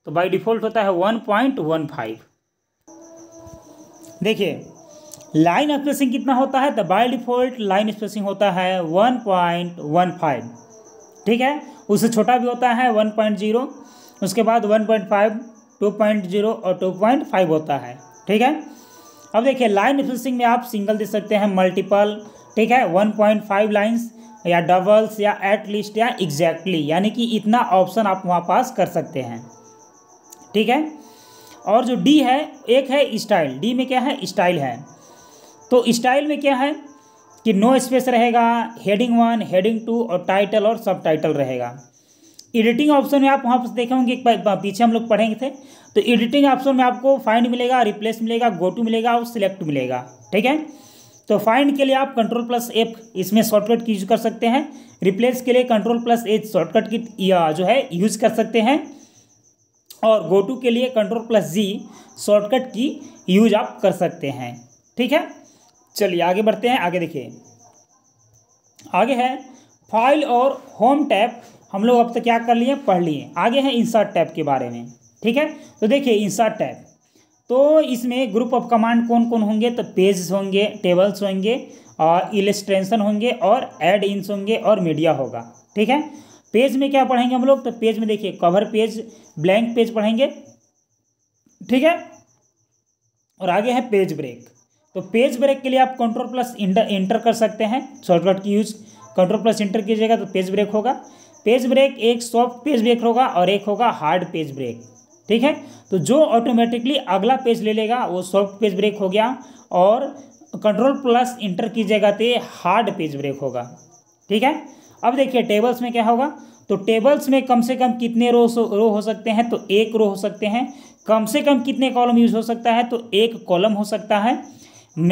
Speaker 1: तो बाय डिफ़ॉल्ट होता है वन पॉइंट वन फाइव देखिए लाइन स्पेसिंग कितना होता है तो बाय डिफ़ॉल्ट लाइन स्पेसिंग होता है वन पॉइंट वन फाइव ठीक है उससे छोटा भी होता है वन पॉइंट जीरो उसके बाद one point five two point zero और टू पॉइंट फाइव होता है ठीक है अब देखिए लाइन स्पेसिंग में आप सिंगल दे सकते हैं मल्टीपल ठीक है वन पॉइंट फाइव लाइन्स या डबल्स या एट लीस्ट या एग्जैक्टली exactly, यानी कि इतना ऑप्शन आप वहाँ पास कर सकते हैं ठीक है और जो डी है एक है स्टाइल डी में क्या है स्टाइल है तो स्टाइल में क्या है कि नो स्पेस रहेगा हेडिंग वन हेडिंग टू और टाइटल और सब टाइटल रहेगा एडिटिंग ऑप्शन में आप वहाँ पर देखे होंगे पीछे हम लोग पढ़ेंगे थे तो एडिटिंग ऑप्शन में आपको फाइंड मिलेगा रिप्लेस मिलेगा गो टू मिलेगा और सिलेक्ट मिलेगा ठीक है तो फाइंड के लिए आप कंट्रोल प्लस एफ इसमें शॉर्टकट की यूज कर सकते हैं रिप्लेस के लिए कंट्रोल प्लस एच शॉर्टकट की जो है यूज कर सकते हैं और गो टू के लिए कंट्रोल प्लस जी शॉर्टकट की यूज आप कर सकते हैं ठीक है चलिए आगे बढ़ते हैं आगे देखिए आगे है फाइल और होम टैप हम लोग अब तक क्या कर लिए पढ़ लिए आगे हैं इंसर्ट टैप के बारे में ठीक है तो देखिए इंसर्ट टैप तो इसमें ग्रुप ऑफ कमांड कौन कौन होंगे तो पेज होंगे टेबल्स होंगे और इलेस्ट्रेशन होंगे और एड इंस होंगे और मीडिया होगा ठीक है पेज में क्या पढ़ेंगे हम लोग तो पेज में देखिए कवर पेज ब्लैंक पेज पढ़ेंगे ठीक है और आगे है पेज ब्रेक तो पेज ब्रेक के लिए आप कंट्रोल प्लस इंटर इंटर कर सकते हैं शॉर्टकट की यूज कंट्रोल प्लस इंटर कीजिएगा तो पेज ब्रेक होगा पेज ब्रेक एक सॉफ्ट पेज ब्रेक होगा और एक होगा हार्ड पेज ब्रेक ठीक है तो जो ऑटोमेटिकली अगला पेज ले लेगा वो सॉफ्ट पेज ब्रेक हो गया और कंट्रोल प्लस इंटर कीजिएगा तो हार्ड पेज ब्रेक होगा ठीक है अब देखिए टेबल्स में क्या होगा तो टेबल्स में कम से कम कितने रो रो हो सकते हैं तो एक रो हो सकते हैं कम से कम कितने कॉलम यूज हो सकता है तो एक कॉलम हो सकता है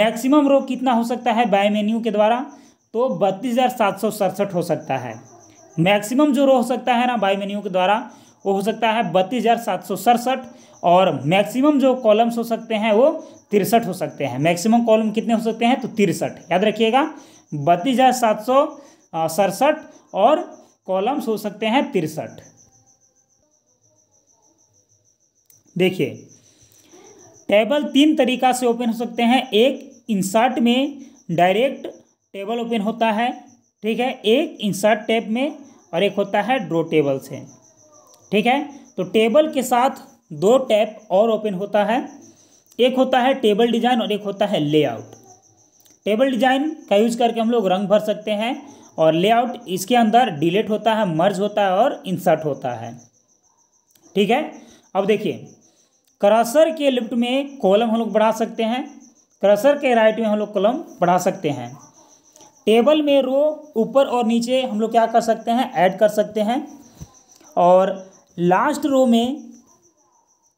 Speaker 1: मैक्सिमम रो कितना हो सकता है बाय मेन्यू के द्वारा तो बत्तीस हज़ार सात सौ सड़सठ हो सकता है मैक्सिमम जो रो हो सकता है ना बाय मेन्यू के द्वारा वो हो सकता है बत्तीस हज़ार सात सौ सड़सठ और मैक्सिमम जो कॉलम्स हो सकते हैं वो तिरसठ हो सकते हैं मैक्सिमम कॉलम कितने हो सकते हैं तो तिरसठ याद रखिएगा बत्तीस हज़ार सात सौ सड़सठ और कॉलम्स हो सकते हैं तिरसठ देखिए टेबल तीन तरीका से ओपन हो सकते हैं एक इंसर्ट में डायरेक्ट टेबल ओपन होता है ठीक है एक इंसर्ट टैब में और एक होता है ड्रो टेबल से ठीक है तो टेबल के साथ दो टैब और ओपन होता है एक होता है टेबल डिजाइन और एक होता है लेआउट टेबल डिजाइन का यूज करके हम लोग रंग भर सकते हैं और लेआउट इसके अंदर डिलेट होता है मर्ज होता है और इंसर्ट होता है ठीक है अब देखिए क्रसर के लेफ्ट में कॉलम हम लोग बढ़ा सकते हैं क्रसर के राइट में हम लोग कॉलम बढ़ा सकते हैं टेबल में रो ऊपर और नीचे हम लोग क्या कर सकते हैं ऐड कर सकते हैं और लास्ट रो में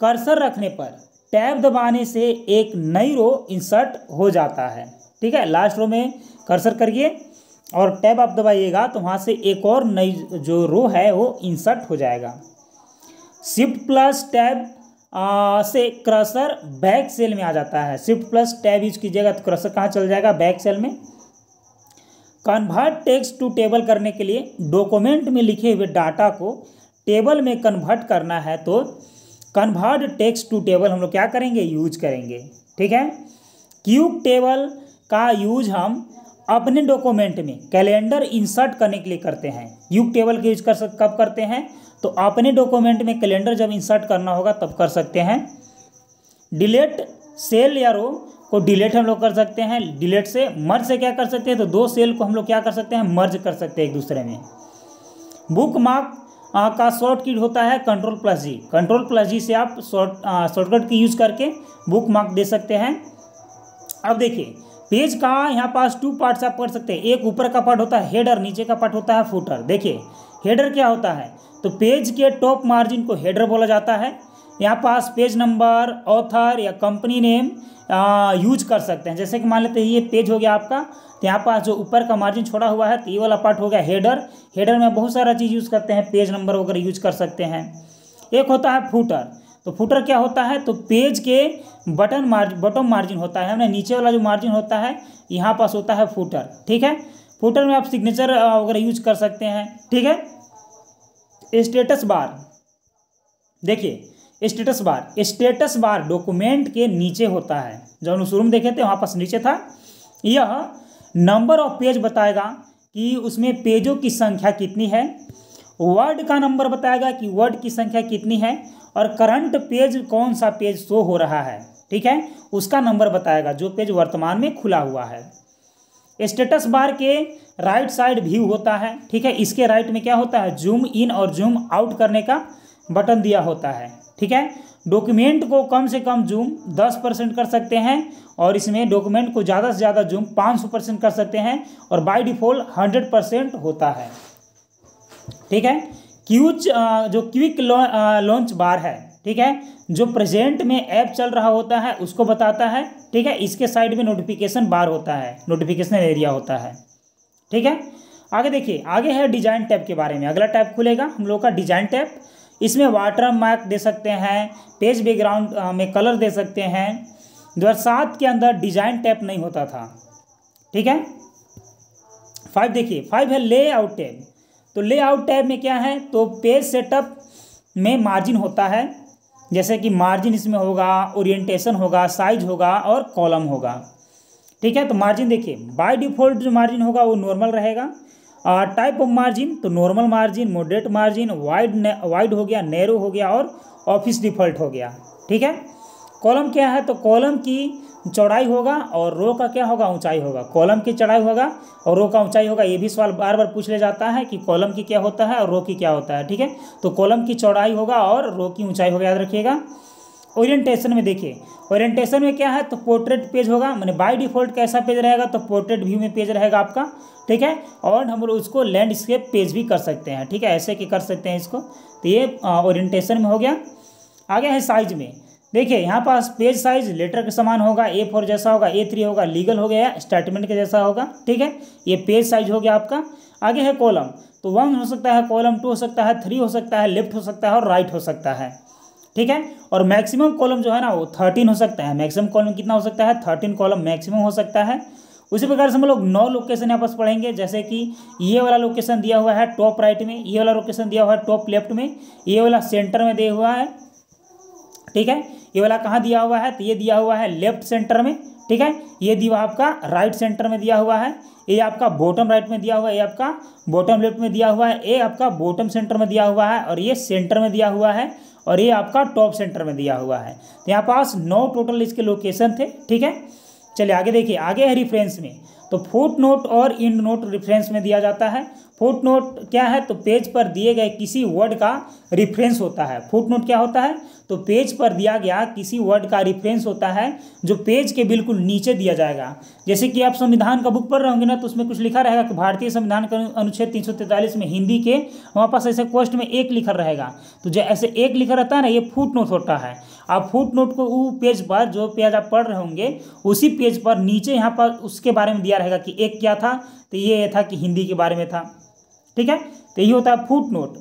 Speaker 1: कर्सर रखने पर टैब दबाने से एक नई रो इंसर्ट हो जाता है ठीक है लास्ट रो में कर्सर करिए और टैब आप दबाइएगा तो वहाँ से एक और नई जो रो है वो इंसर्ट हो जाएगा शिफ्ट प्लस टैब से क्रसर बैक सेल में आ जाता है शिफ्ट प्लस टैब यूज कीजिएगा तो क्रसर कहाँ चल जाएगा बैक सेल में कन्वर्ट टेक्स्ट टू टेबल करने के लिए डॉक्यूमेंट में लिखे हुए डाटा को टेबल में कन्वर्ट करना है तो कन्वर्ट टेक्स्ट टू टेबल हम लोग क्या करेंगे यूज करेंगे ठीक है क्यूब टेबल का यूज हम अपने डॉक्यूमेंट में कैलेंडर इंसर्ट करने के लिए करते हैं युग टेबल के यूज कर सक कब करते हैं तो अपने डॉक्यूमेंट में कैलेंडर जब इंसर्ट करना होगा तब कर सकते हैं डिलेट सेल या रो को डिलेट हम लोग कर सकते हैं डिलेट से मर्ज से क्या कर सकते हैं तो दो सेल को हम लोग क्या कर सकते हैं मर्ज कर सकते हैं एक दूसरे में बुक मार्क का शॉर्ट किट होता है control plus G control plus G से आप शॉर्ट शॉर्टकट की यूज़ करके बुक मार्क दे सकते हैं अब देखिए पेज का यहाँ पास टू पार्ट्स आप पढ़ सकते हैं एक ऊपर का पार्ट होता है हेडर नीचे का पार्ट होता है फुटर देखिए हेडर क्या होता है तो पेज के टॉप मार्जिन को हेडर बोला जाता है यहाँ पास पेज नंबर ऑथर या कंपनी नेम यूज कर सकते हैं जैसे कि मान लेते हैं ये पेज हो गया आपका तो यहाँ पास जो ऊपर का मार्जिन छोड़ा हुआ है तो ये वाला पार्ट हो गया हेडर हेडर में बहुत सारा चीज़ यूज़ करते हैं पेज नंबर वगैरह यूज कर सकते हैं एक होता है फूटर तो फुटर क्या होता है तो पेज के बटन मार्ज बटन मार्जिन होता है हमने नीचे वाला जो मार्जिन होता है यहाँ पास होता है फुटर ठीक है फुटर में आप सिग्नेचर वगैरह यूज कर सकते हैं ठीक है स्टेटस बार देखिए status bar status bar document के नीचे होता है जब हम शुरू में देखे थे वहाँ पास नीचे था यह नंबर ऑफ पेज बताएगा कि उसमें पेजों की संख्या कितनी है वर्ड का नंबर बताएगा कि वर्ड की संख्या कितनी है और करंट पेज कौन सा पेज शो हो रहा है ठीक है उसका नंबर बताएगा जो पेज वर्तमान में खुला हुआ है स्टेटस बार के राइट साइड व्यू होता है ठीक है इसके राइट में क्या होता है जूम इन और जूम आउट करने का बटन दिया होता है ठीक है डॉक्यूमेंट को कम से कम जूम दस परसेंट कर सकते हैं और इसमें डॉक्यूमेंट को ज़्यादा से ज़्यादा जूम 500 सौ परसेंट कर सकते हैं और बाई डिफ़ॉल्ट हंड्रेड परसेंट होता है ठीक है क्यूच जो क्विक लॉन्च बार है ठीक है जो प्रेजेंट में ऐप चल रहा होता है उसको बताता है ठीक है इसके साइड में नोटिफिकेशन बार होता है नोटिफिकेशन एरिया होता है ठीक है आगे देखिए आगे है डिजाइन टैब के बारे में अगला टैब खुलेगा हम लोग का डिजाइन टैब इसमें वाटर मार्क दे सकते हैं पेज बैकग्राउंड में कलर दे सकते हैं दो हज़ार सात के अंदर डिजाइन टैप नहीं होता था ठीक है फाइव देखिए फाइव है ले आउट टैब तो लेआउट टैब में क्या है तो पेज सेटअप में मार्जिन होता है जैसे कि मार्जिन इसमें होगा ओरिएंटेशन होगा साइज होगा और कॉलम होगा ठीक है तो मार्जिन देखिए बाय डिफ़ॉल्ट जो मार्जिन होगा वो नॉर्मल रहेगा टाइप ऑफ मार्जिन तो normal margin moderate margin wide wide हो गया नैरो हो गया और ऑफिस डिफ़ॉल्ट हो गया ठीक है कॉलम क्या है तो कॉलम की चौड़ाई होगा और रो का क्या होगा ऊंचाई होगा कॉलम की चौड़ाई होगा और रो का ऊंचाई होगा ये भी सवाल बार बार पूछ ले जाता है कि कॉलम की क्या होता है और रो की क्या होता है ठीक है तो कॉलम की चौड़ाई होगा और रो की ऊंचाई होगा याद रखिएगा ओरिएंटेशन में देखिए ओरिएंटेशन में क्या है तो पोर्ट्रेट पेज होगा मैंने बाय डिफॉल्ट कैसा पेज रहेगा तो पोर्ट्रेट व्यू में पेज रहेगा आपका ठीक है और हम लोग उसको लैंडस्केप पेज भी कर सकते हैं ठीक है ऐसे कि कर सकते हैं इसको तो ये ओरिएंटेशन में हो गया आगे है साइज में देखिए यहाँ पास पेज साइज लेटर के समान होगा ए फोर जैसा होगा ए थ्री होगा लीगल हो गया स्टेटमेंट के जैसा होगा ठीक है ये पेज साइज हो गया आपका आगे है कॉलम तो वन हो सकता है कॉलम टू हो सकता है थ्री हो सकता है लेफ्ट हो सकता है और राइट हो सकता है ठीक है और मैक्सिमम कॉलम जो है ना वो थर्टीन हो सकता है मैक्सिमम कॉलम कितना हो सकता है थर्टीन कॉलम मैक्सिमम हो सकता है उसी प्रकार से हम लोग नौ लोकेशन यहाँ पास पढ़ेंगे जैसे कि ये वाला लोकेशन दिया हुआ है टॉप राइट में ये वाला लोकेशन दिया हुआ है टॉप लेफ्ट में ये वाला सेंटर में दिया हुआ है ठीक है ये वाला कहाँ दिया हुआ है तो ये दिया हुआ है लेफ्ट सेंटर में ठीक है ये दिया आपका राइट सेंटर में दिया हुआ है ये आपका बॉटम राइट में दिया हुआ है ये आपका बॉटम लेफ्ट में दिया हुआ है ये आपका बॉटम सेंटर में दिया हुआ है और ये सेंटर में दिया हुआ है और ये आपका टॉप सेंटर में दिया हुआ है तो यहाँ पास नौ टोटल इसके लोकेशन थे ठीक है चलिए आगे देखिए आगे है रिफरेंस में तो फुट नोट और इंड नोट रिफरेंस में दिया जाता है फुट नोट क्या है तो पेज पर दिए गए किसी वर्ड का रिफरेंस होता है फुट नोट क्या होता है तो पेज पर दिया गया किसी वर्ड का रिफरेंस होता है जो पेज के बिल्कुल नीचे दिया जाएगा जैसे कि आप संविधान का बुक पढ़ रहे होंगे ना तो उसमें कुछ लिखा रहेगा कि भारतीय संविधान का अनुच्छेद तीन में हिंदी के वहाँ पास ऐसे क्वेश्चन में एक लिखा रहेगा तो जो ऐसे एक लिखा रहता है ना ये फुट नोट होता है आप फुट नोट को वो पेज पर जो पेज आप पढ़ रहे होंगे उसी पेज पर नीचे यहाँ पर उसके बारे में दिया रहेगा कि एक क्या था तो ये था कि हिंदी के बारे में था ठीक है तो यही होता है फुट नोट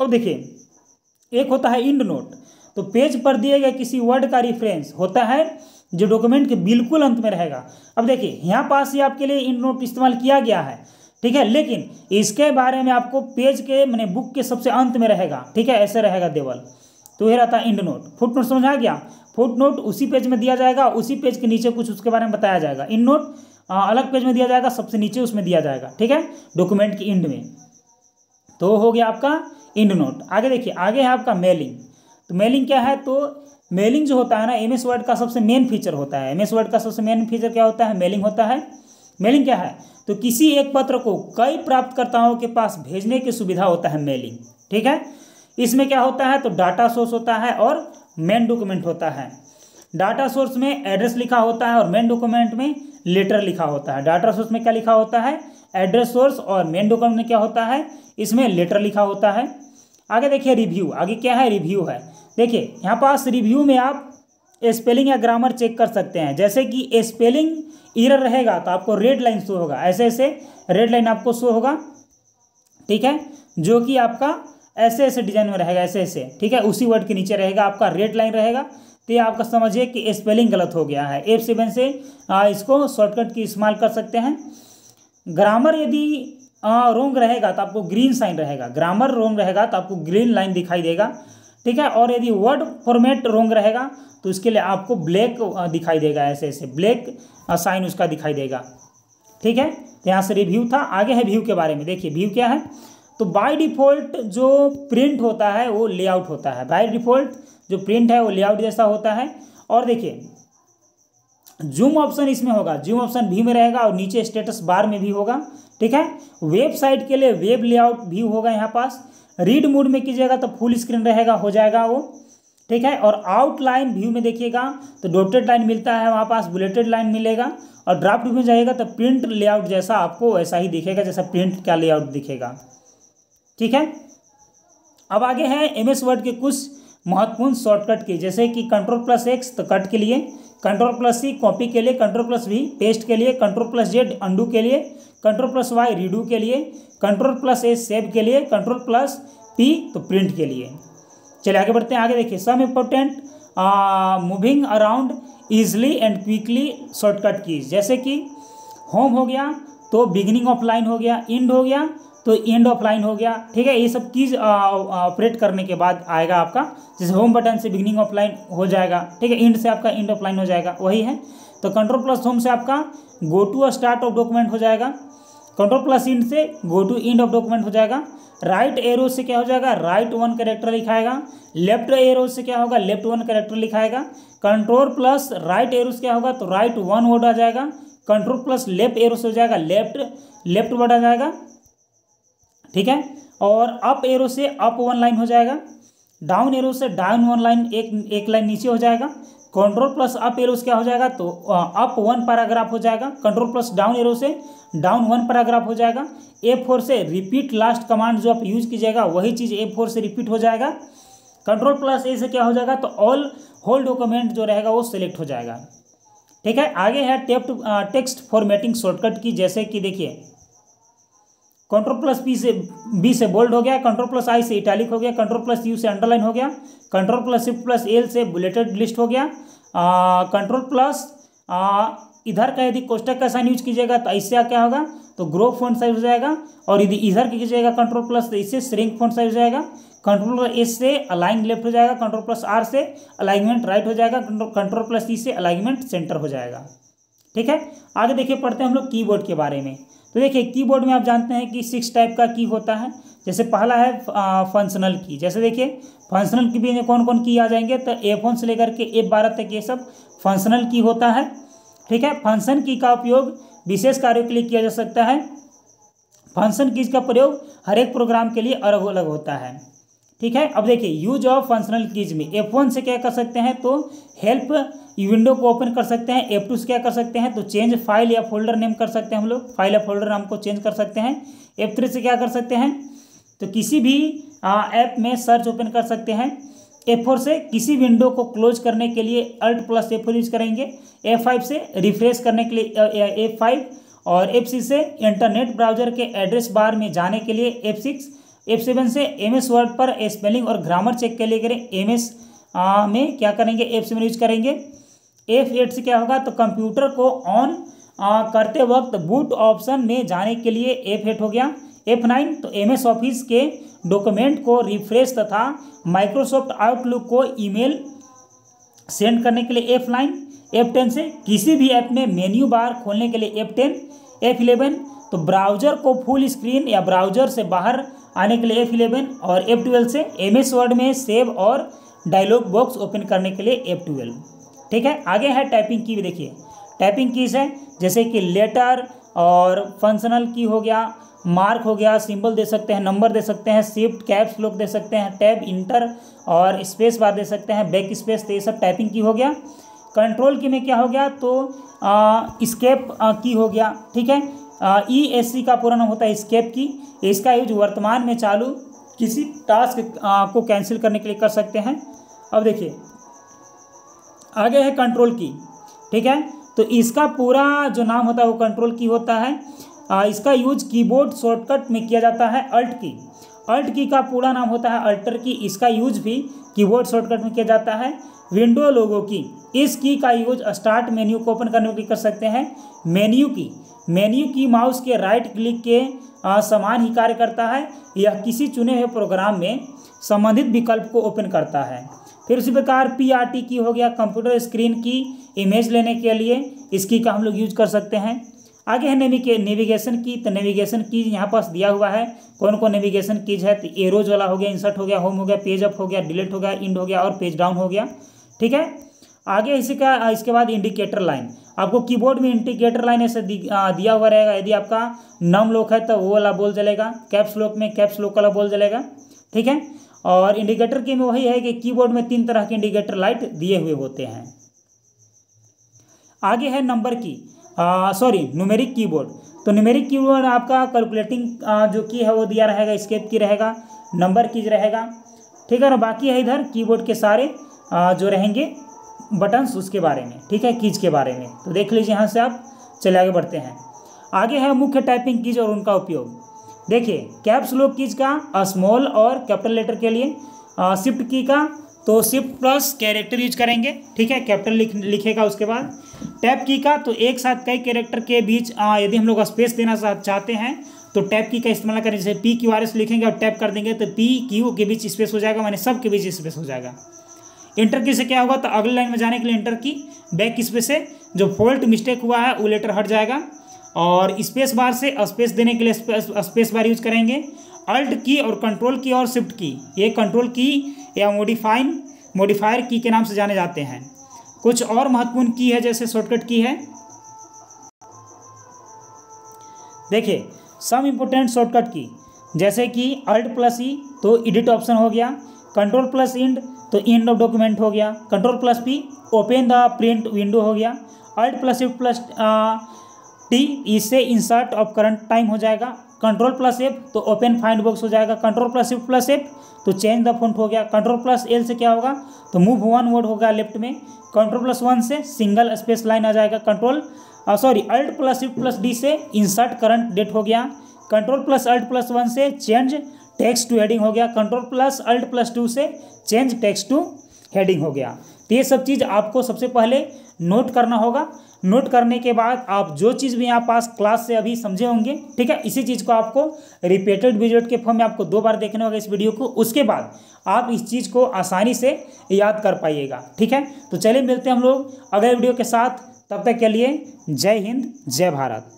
Speaker 1: अब देखिए एक होता है इंड नोट तो पेज पर दिए गए किसी वर्ड का रिफरेंस होता है जो डॉक्यूमेंट के बिल्कुल अंत में रहेगा अब देखिए यहाँ पास ही आपके लिए इंड नोट इस्तेमाल किया गया है ठीक है लेकिन इसके बारे में आपको पेज के मैंने बुक के सबसे अंत में रहेगा ठीक है ऐसे रहेगा देवल तो यह रहता है इंड नोट फुट नोट समझ आ गया फुट नोट उसी पेज में दिया जाएगा उसी पेज के नीचे कुछ उसके बारे में बताया जाएगा इंड नोट अलग पेज में दिया जाएगा सबसे नीचे उसमें दिया जाएगा ठीक है डॉक्यूमेंट की इंड में तो हो गया आपका इंड नोट आगे देखिए आगे है आपका मेलिंग तो मेलिंग क्या है तो मेलिंग जो होता है ना एम एस वर्ड का सबसे मेन फीचर होता है एम एस वर्ड का सबसे मेन फीचर क्या होता है मेलिंग होता है मेलिंग क्या है तो किसी एक पत्र को कई प्राप्तकर्ताओं के पास भेजने की सुविधा होता है मेलिंग ठीक है इसमें क्या होता है तो डाटा सोर्स होता है और मेन डॉक्यूमेंट होता है डाटा सोर्स में एड्रेस लिखा होता है और मेन डॉक्यूमेंट में लेटर लिखा होता है डाटा सोर्स में क्या लिखा होता है एड्रेस सोर्स और मेन डॉक्यूमेंट में क्या होता है इसमें लेटर लिखा होता है आगे देखिए रिव्यू आगे क्या है रिव्यू है देखिए यहाँ पास रिव्यू में आप स्पेलिंग या ग्रामर चेक कर सकते हैं जैसे कि स्पेलिंग इरर रहेगा तो आपको रेड लाइन शो होगा ऐसे ऐसे रेड लाइन आपको शो होगा ठीक है जो कि आपका ऐसे ऐसे डिजाइन में रहेगा ऐसे ऐसे ठीक है उसी वर्ड के नीचे रहेगा आपका रेड लाइन रहेगा तो ये आपका समझिए कि स्पेलिंग गलत हो गया है एफ सेवन से इसको शॉर्टकट की इस्तेमाल कर सकते हैं ग्रामर यदि रोंग रहेगा तो आपको ग्रीन साइन रहेगा ग्रामर रोंग रहेगा तो आपको ग्रीन लाइन दिखाई देगा ठीक है और यदि वर्ड फॉर्मेट रोंग रहेगा तो इसके लिए आपको ब्लैक दिखाई देगा ऐसे ऐसे ब्लैक साइन उसका दिखाई देगा ठीक है तो यहाँ से रिव्यू था आगे है व्यू के बारे में देखिए व्यू क्या है तो बाय डिफ़ॉल्ट जो प्रिंट होता है वो लेआउट होता है बाय डिफ़ॉल्ट जो प्रिंट है वो लेआउट जैसा होता है और देखिए जूम ऑप्शन इसमें होगा जूम ऑप्शन भी में रहेगा और नीचे स्टेटस बार में भी होगा ठीक है वेबसाइट के लिए वेब लेआउट भी होगा यहाँ पास रीड मोड में कीजिएगा तो फुल स्क्रीन रहेगा हो जाएगा वो ठीक है और आउटलाइन व्यू में देखिएगा तो डोटेड लाइन मिलता है वहाँ पास बुलेटेड लाइन मिलेगा और ड्राफ्ट व्यू में जाइएगा तो प्रिंट लेआउट जैसा आपको वैसा ही दिखेगा जैसा प्रिंट का लेआउट दिखेगा ठीक है अब आगे है एमएस वर्ड के कुछ महत्वपूर्ण शॉर्टकट के जैसे कि कंट्रोल प्लस एक्स तो कट के लिए कंट्रोल प्लस सी कॉपी के लिए कंट्रोल प्लस वी पेस्ट के लिए कंट्रोल प्लस जेड अंडू के लिए कंट्रोल प्लस वाई रीडू के लिए कंट्रोल प्लस ए सेव के लिए कंट्रोल प्लस पी तो प्रिंट के लिए चलिए आगे बढ़ते हैं आगे देखिए some important moving around easily and quickly shortcut keys जैसे कि होम हो गया तो बिगनिंग ऑफ लाइन हो गया इंड हो गया तो एंड ऑफ लाइन हो गया ठीक है ये सब चीज़ ऑपरेट करने के बाद आएगा आपका जैसे होम बटन से बिगनिंग ऑफ लाइन हो जाएगा ठीक है एंड से आपका एंड ऑफ लाइन हो जाएगा वही है तो कंट्रोल प्लस होम से आपका go to start of document हो जाएगा कंट्रोल प्लस इंड से go to end of document हो जाएगा राइट एरो से क्या हो जाएगा राइट वन करेक्टर लिखाएगा लेफ्ट एरो से क्या होगा लेफ्ट वन करेक्टर लिखाएगा कंट्रोल प्लस राइट एरो से क्या होगा तो राइट वन वर्ड आ जाएगा कंट्रोल प्लस लेफ्ट एरो से हो जाएगा लेफ्ट लेफ्ट वर्ड आ जाएगा ठीक है और अप एरो से अप वन लाइन हो जाएगा डाउन एरो से डाउन वन लाइन एक एक लाइन नीचे हो जाएगा कंट्रोल प्लस अप एरो से क्या हो जाएगा तो अप वन पैराग्राफ हो जाएगा कंट्रोल प्लस डाउन एरो से डाउन वन पैराग्राफ हो जाएगा ए फोर से रिपीट लास्ट कमांड जो आप यूज कीजिएगा वही चीज़ ए फोर से रिपीट हो जाएगा कंट्रोल प्लस ए से क्या हो जाएगा तो ऑल होल डॉक्यूमेंट जो रहेगा वो सिलेक्ट हो जाएगा ठीक है आगे है टेप्ट टेक्स्ट फॉर्मेटिंग शॉर्टकट की जैसे कि देखिए कंट्रोल प्लस पी से बी से बोल्ड हो गया कंट्रोल प्लस आई से इटैलिक हो गया कंट्रोल प्लस यू से अंडरलाइन हो गया control plus shift plus L से बुलेटेड लिस्ट हो गया कंट्रोल प्लस इधर का यदि कोष्टक का साइन यूज कीजिएगा तो इससे क्या होगा तो ग्रो फोन साइज हो जाएगा और यदि इधर कीजिएगा कंट्रोल प्लस तो इससे श्रिंक फोन साइज हो जाएगा कंट्रोल प्लस एस से अलाइन लेफ्ट हो जाएगा कंट्रोल प्लस आर से अलाइनमेंट राइट हो जाएगा कंट्रोल प्लस ई से अलाइनमेंट सेंटर हो जाएगा ठीक है आगे देखिए पढ़ते हैं हम लोग कीबोर्ड के बारे में तो देखिए कीबोर्ड में आप जानते हैं कि सिक्स टाइप का की होता है जैसे पहला है फंक्शनल की जैसे देखिए फंक्शनल की में कौन कौन की आ जाएंगे तो ए फोन से लेकर के ए बारह तक ये सब फंक्शनल की होता है ठीक है फंक्शन की का उपयोग विशेष कार्यों के लिए किया जा सकता है फंक्शन कीज का प्रयोग हर एक प्रोग्राम के लिए अलग अलग होता है ठीक है अब देखिए यूज ऑफ फंक्शनल कीज में एफ वन से क्या कर सकते हैं तो हेल्प विंडो को ओपन कर सकते हैं एफ टू से क्या कर सकते हैं तो चेंज फाइल या फोल्डर नेम कर सकते हैं हम लोग फाइल या फोल्डर नाम को चेंज कर सकते हैं एफ थ्री से क्या कर सकते हैं तो किसी भी ऐप में सर्च ओपन कर सकते हैं एफ फोर से किसी विंडो को क्लोज करने के लिए alt plus F four use करेंगे एफ फाइव से रिफ्रेश करने के लिए एफ फाइव और एफ सिक्स से इंटरनेट ब्राउजर के एड्रेस बार में जाने के लिए एफ सिक्स एफ सेवन से एम एस वर्ड पर स्पेलिंग और ग्रामर चेक के लिए करें एम एस में क्या करेंगे एफ सेवन यूज करेंगे एफ एट से क्या होगा तो कंप्यूटर को ऑन करते वक्त बूट ऑप्शन में जाने के लिए एफ एट हो गया एफ नाइन तो एम एस ऑफिस के डॉक्यूमेंट को रिफ्रेश तथा माइक्रोसॉफ्ट आउटलुक को ईमेल सेंड करने के लिए एफ नाइन एफ टेन से किसी भी ऐप में मेन्यू बार खोलने के लिए एफ टेन एफ इलेवन तो ब्राउजर को फुल स्क्रीन या ब्राउजर से बाहर आने के लिए एफ इलेवन और एफ ट्वेल्व से एम एस वर्ड में सेव और डायलॉग बॉक्स ओपन करने के लिए एफ ट्वेल्व ठीक है आगे है टाइपिंग की भी देखिए टाइपिंग कीज है जैसे कि लेटर और फंक्शनल की हो गया मार्क हो गया सिंबल दे सकते हैं नंबर दे सकते हैं शिफ्ट कैप्स लोग दे सकते हैं टैब इंटर और स्पेस बार दे सकते हैं बैक स्पेस तो ये सब टाइपिंग की हो गया कंट्रोल की में क्या हो गया तो स्केप की हो गया ठीक है ई एस सी का पूरा नाम होता है स्केप की इसका यूज वर्तमान में चालू किसी टास्क आ, को कैंसिल करने के लिए कर सकते हैं अब देखिए आगे है कंट्रोल की ठीक है तो इसका पूरा जो नाम होता है वो कंट्रोल की होता है आ, इसका यूज कीबोर्ड शॉर्टकट में किया जाता है अल्ट की अल्ट की का पूरा नाम होता है अल्टर की इसका यूज भी कीबोर्ड शॉर्टकट में किया जाता है विंडो लोगों की इस की का यूज स्टार्ट मेन्यू को ओपन करने के लिए कर सकते हैं मेन्यू की मेन्यू की माउस के राइट क्लिक के समान ही कार्य करता है या किसी चुने हुए प्रोग्राम में संबंधित विकल्प को ओपन करता है फिर उसी प्रकार पी आर टी की हो गया कंप्यूटर स्क्रीन की इमेज लेने के लिए इसकी का हम लोग यूज कर सकते हैं आगे है नेविगे नेविगेशन की तो नेविगेशन कीज यहाँ पास दिया हुआ है कौन कौन नेविगेशन कीज है तो एरोज वाला हो गया इंसर्ट हो गया होम हो गया पेज अप हो गया डिलीट हो गया इंड हो गया और पेज डाउन हो गया ठीक है आगे इसी का इसके बाद इंडिकेटर लाइन आपको कीबोर्ड में इंडिकेटर लाइन ऐसे दिया हुआ रहेगा यदि आपका नम लोक है तो वो वाला बोल जलेगा कैप्स लोक में कैप्स लोक वाला बोल जलेगा ठीक है और इंडिकेटर के में वही है कि कीबोर्ड में तीन तरह के इंडिकेटर लाइट दिए हुए होते हैं आगे है number key sorry numeric keyboard तो न्यूमेरिक कीबोर्ड आपका कैलकुलेटिंग जो की है वो दिया रहेगा स्केप की रहेगा नंबर की रहेगा ठीक है और बाकी है इधर कीबोर्ड के सारे आ, जो रहेंगे बटन्स उसके बारे में ठीक है कीज के बारे में तो देख लीजिए यहाँ से आप चले आगे बढ़ते हैं आगे है मुख्य टाइपिंग कीज और उनका उपयोग देखिए कैप्स लॉक कीज का स्मॉल और कैपिटल लेटर के लिए शिफ्ट की का तो शिफ्ट प्लस कैरेक्टर यूज करेंगे ठीक है कैपिटल लिख लिखेगा उसके बाद टैप की का तो एक साथ कई कैरेक्टर के बीच आ, यदि हम लोग स्पेस देना चाहते हैं तो टैप की का इस्तेमाल करें जैसे पी क्यू आर एस लिखेंगे और टैप कर देंगे तो पी क्यू के बीच स्पेस हो जाएगा मैंने सब के बीच स्पेस हो जाएगा इंटर की से क्या होगा तो अगले लाइन में जाने के लिए इंटर की बैक स्पेस से जो फॉल्ट मिस्टेक हुआ है वो लेटर हट जाएगा और स्पेस बार से स्पेस देने के लिए स्पेस बार यूज करेंगे अल्ट की और कंट्रोल की और शिफ्ट की ये कंट्रोल की या मोडिफाइन मोडिफायर की के नाम से जाने जाते हैं कुछ और महत्वपूर्ण की है जैसे शॉर्टकट की है देखिए सम इम्पोर्टेंट शॉर्टकट की जैसे कि अल्ट प्लस ई तो एडिट ऑप्शन हो गया कंट्रोल प्लस इंड तो इंड ऑफ डॉक्यूमेंट हो गया control plus P open the print window हो गया alt plus shift plus T इसे इंसर्ट ऑफ करंट टाइम हो जाएगा कंट्रोल प्लस एफ तो ओपन फाइंड बॉक्स हो जाएगा control plus F plus F तो चेंज द फॉन्ट हो गया कंट्रोल प्लस एल से क्या होगा तो मूव वन वर्ड होगा लेफ्ट में कंट्रोल प्लस वन से सिंगल स्पेस लाइन आ जाएगा control sorry alt plus F plus D से इंसर्ट करंट डेट हो गया control plus alt plus one से चेंज टेक्स टू हेडिंग हो गया control plus alt plus two से चेंज टेक्स टू हेडिंग हो गया ये सब चीज़ आपको सबसे पहले नोट करना होगा नोट करने के बाद आप जो चीज़ भी यहाँ पास क्लास से अभी समझे होंगे ठीक है इसी चीज़ को आपको रिपीटेड विजिट के फॉर्म में आपको दो बार देखना होगा इस वीडियो को उसके बाद आप इस चीज़ को आसानी से याद कर पाइएगा ठीक है तो चलिए मिलते हैं हम लोग अगले वीडियो के साथ तब तक के लिए जय हिंद जय भारत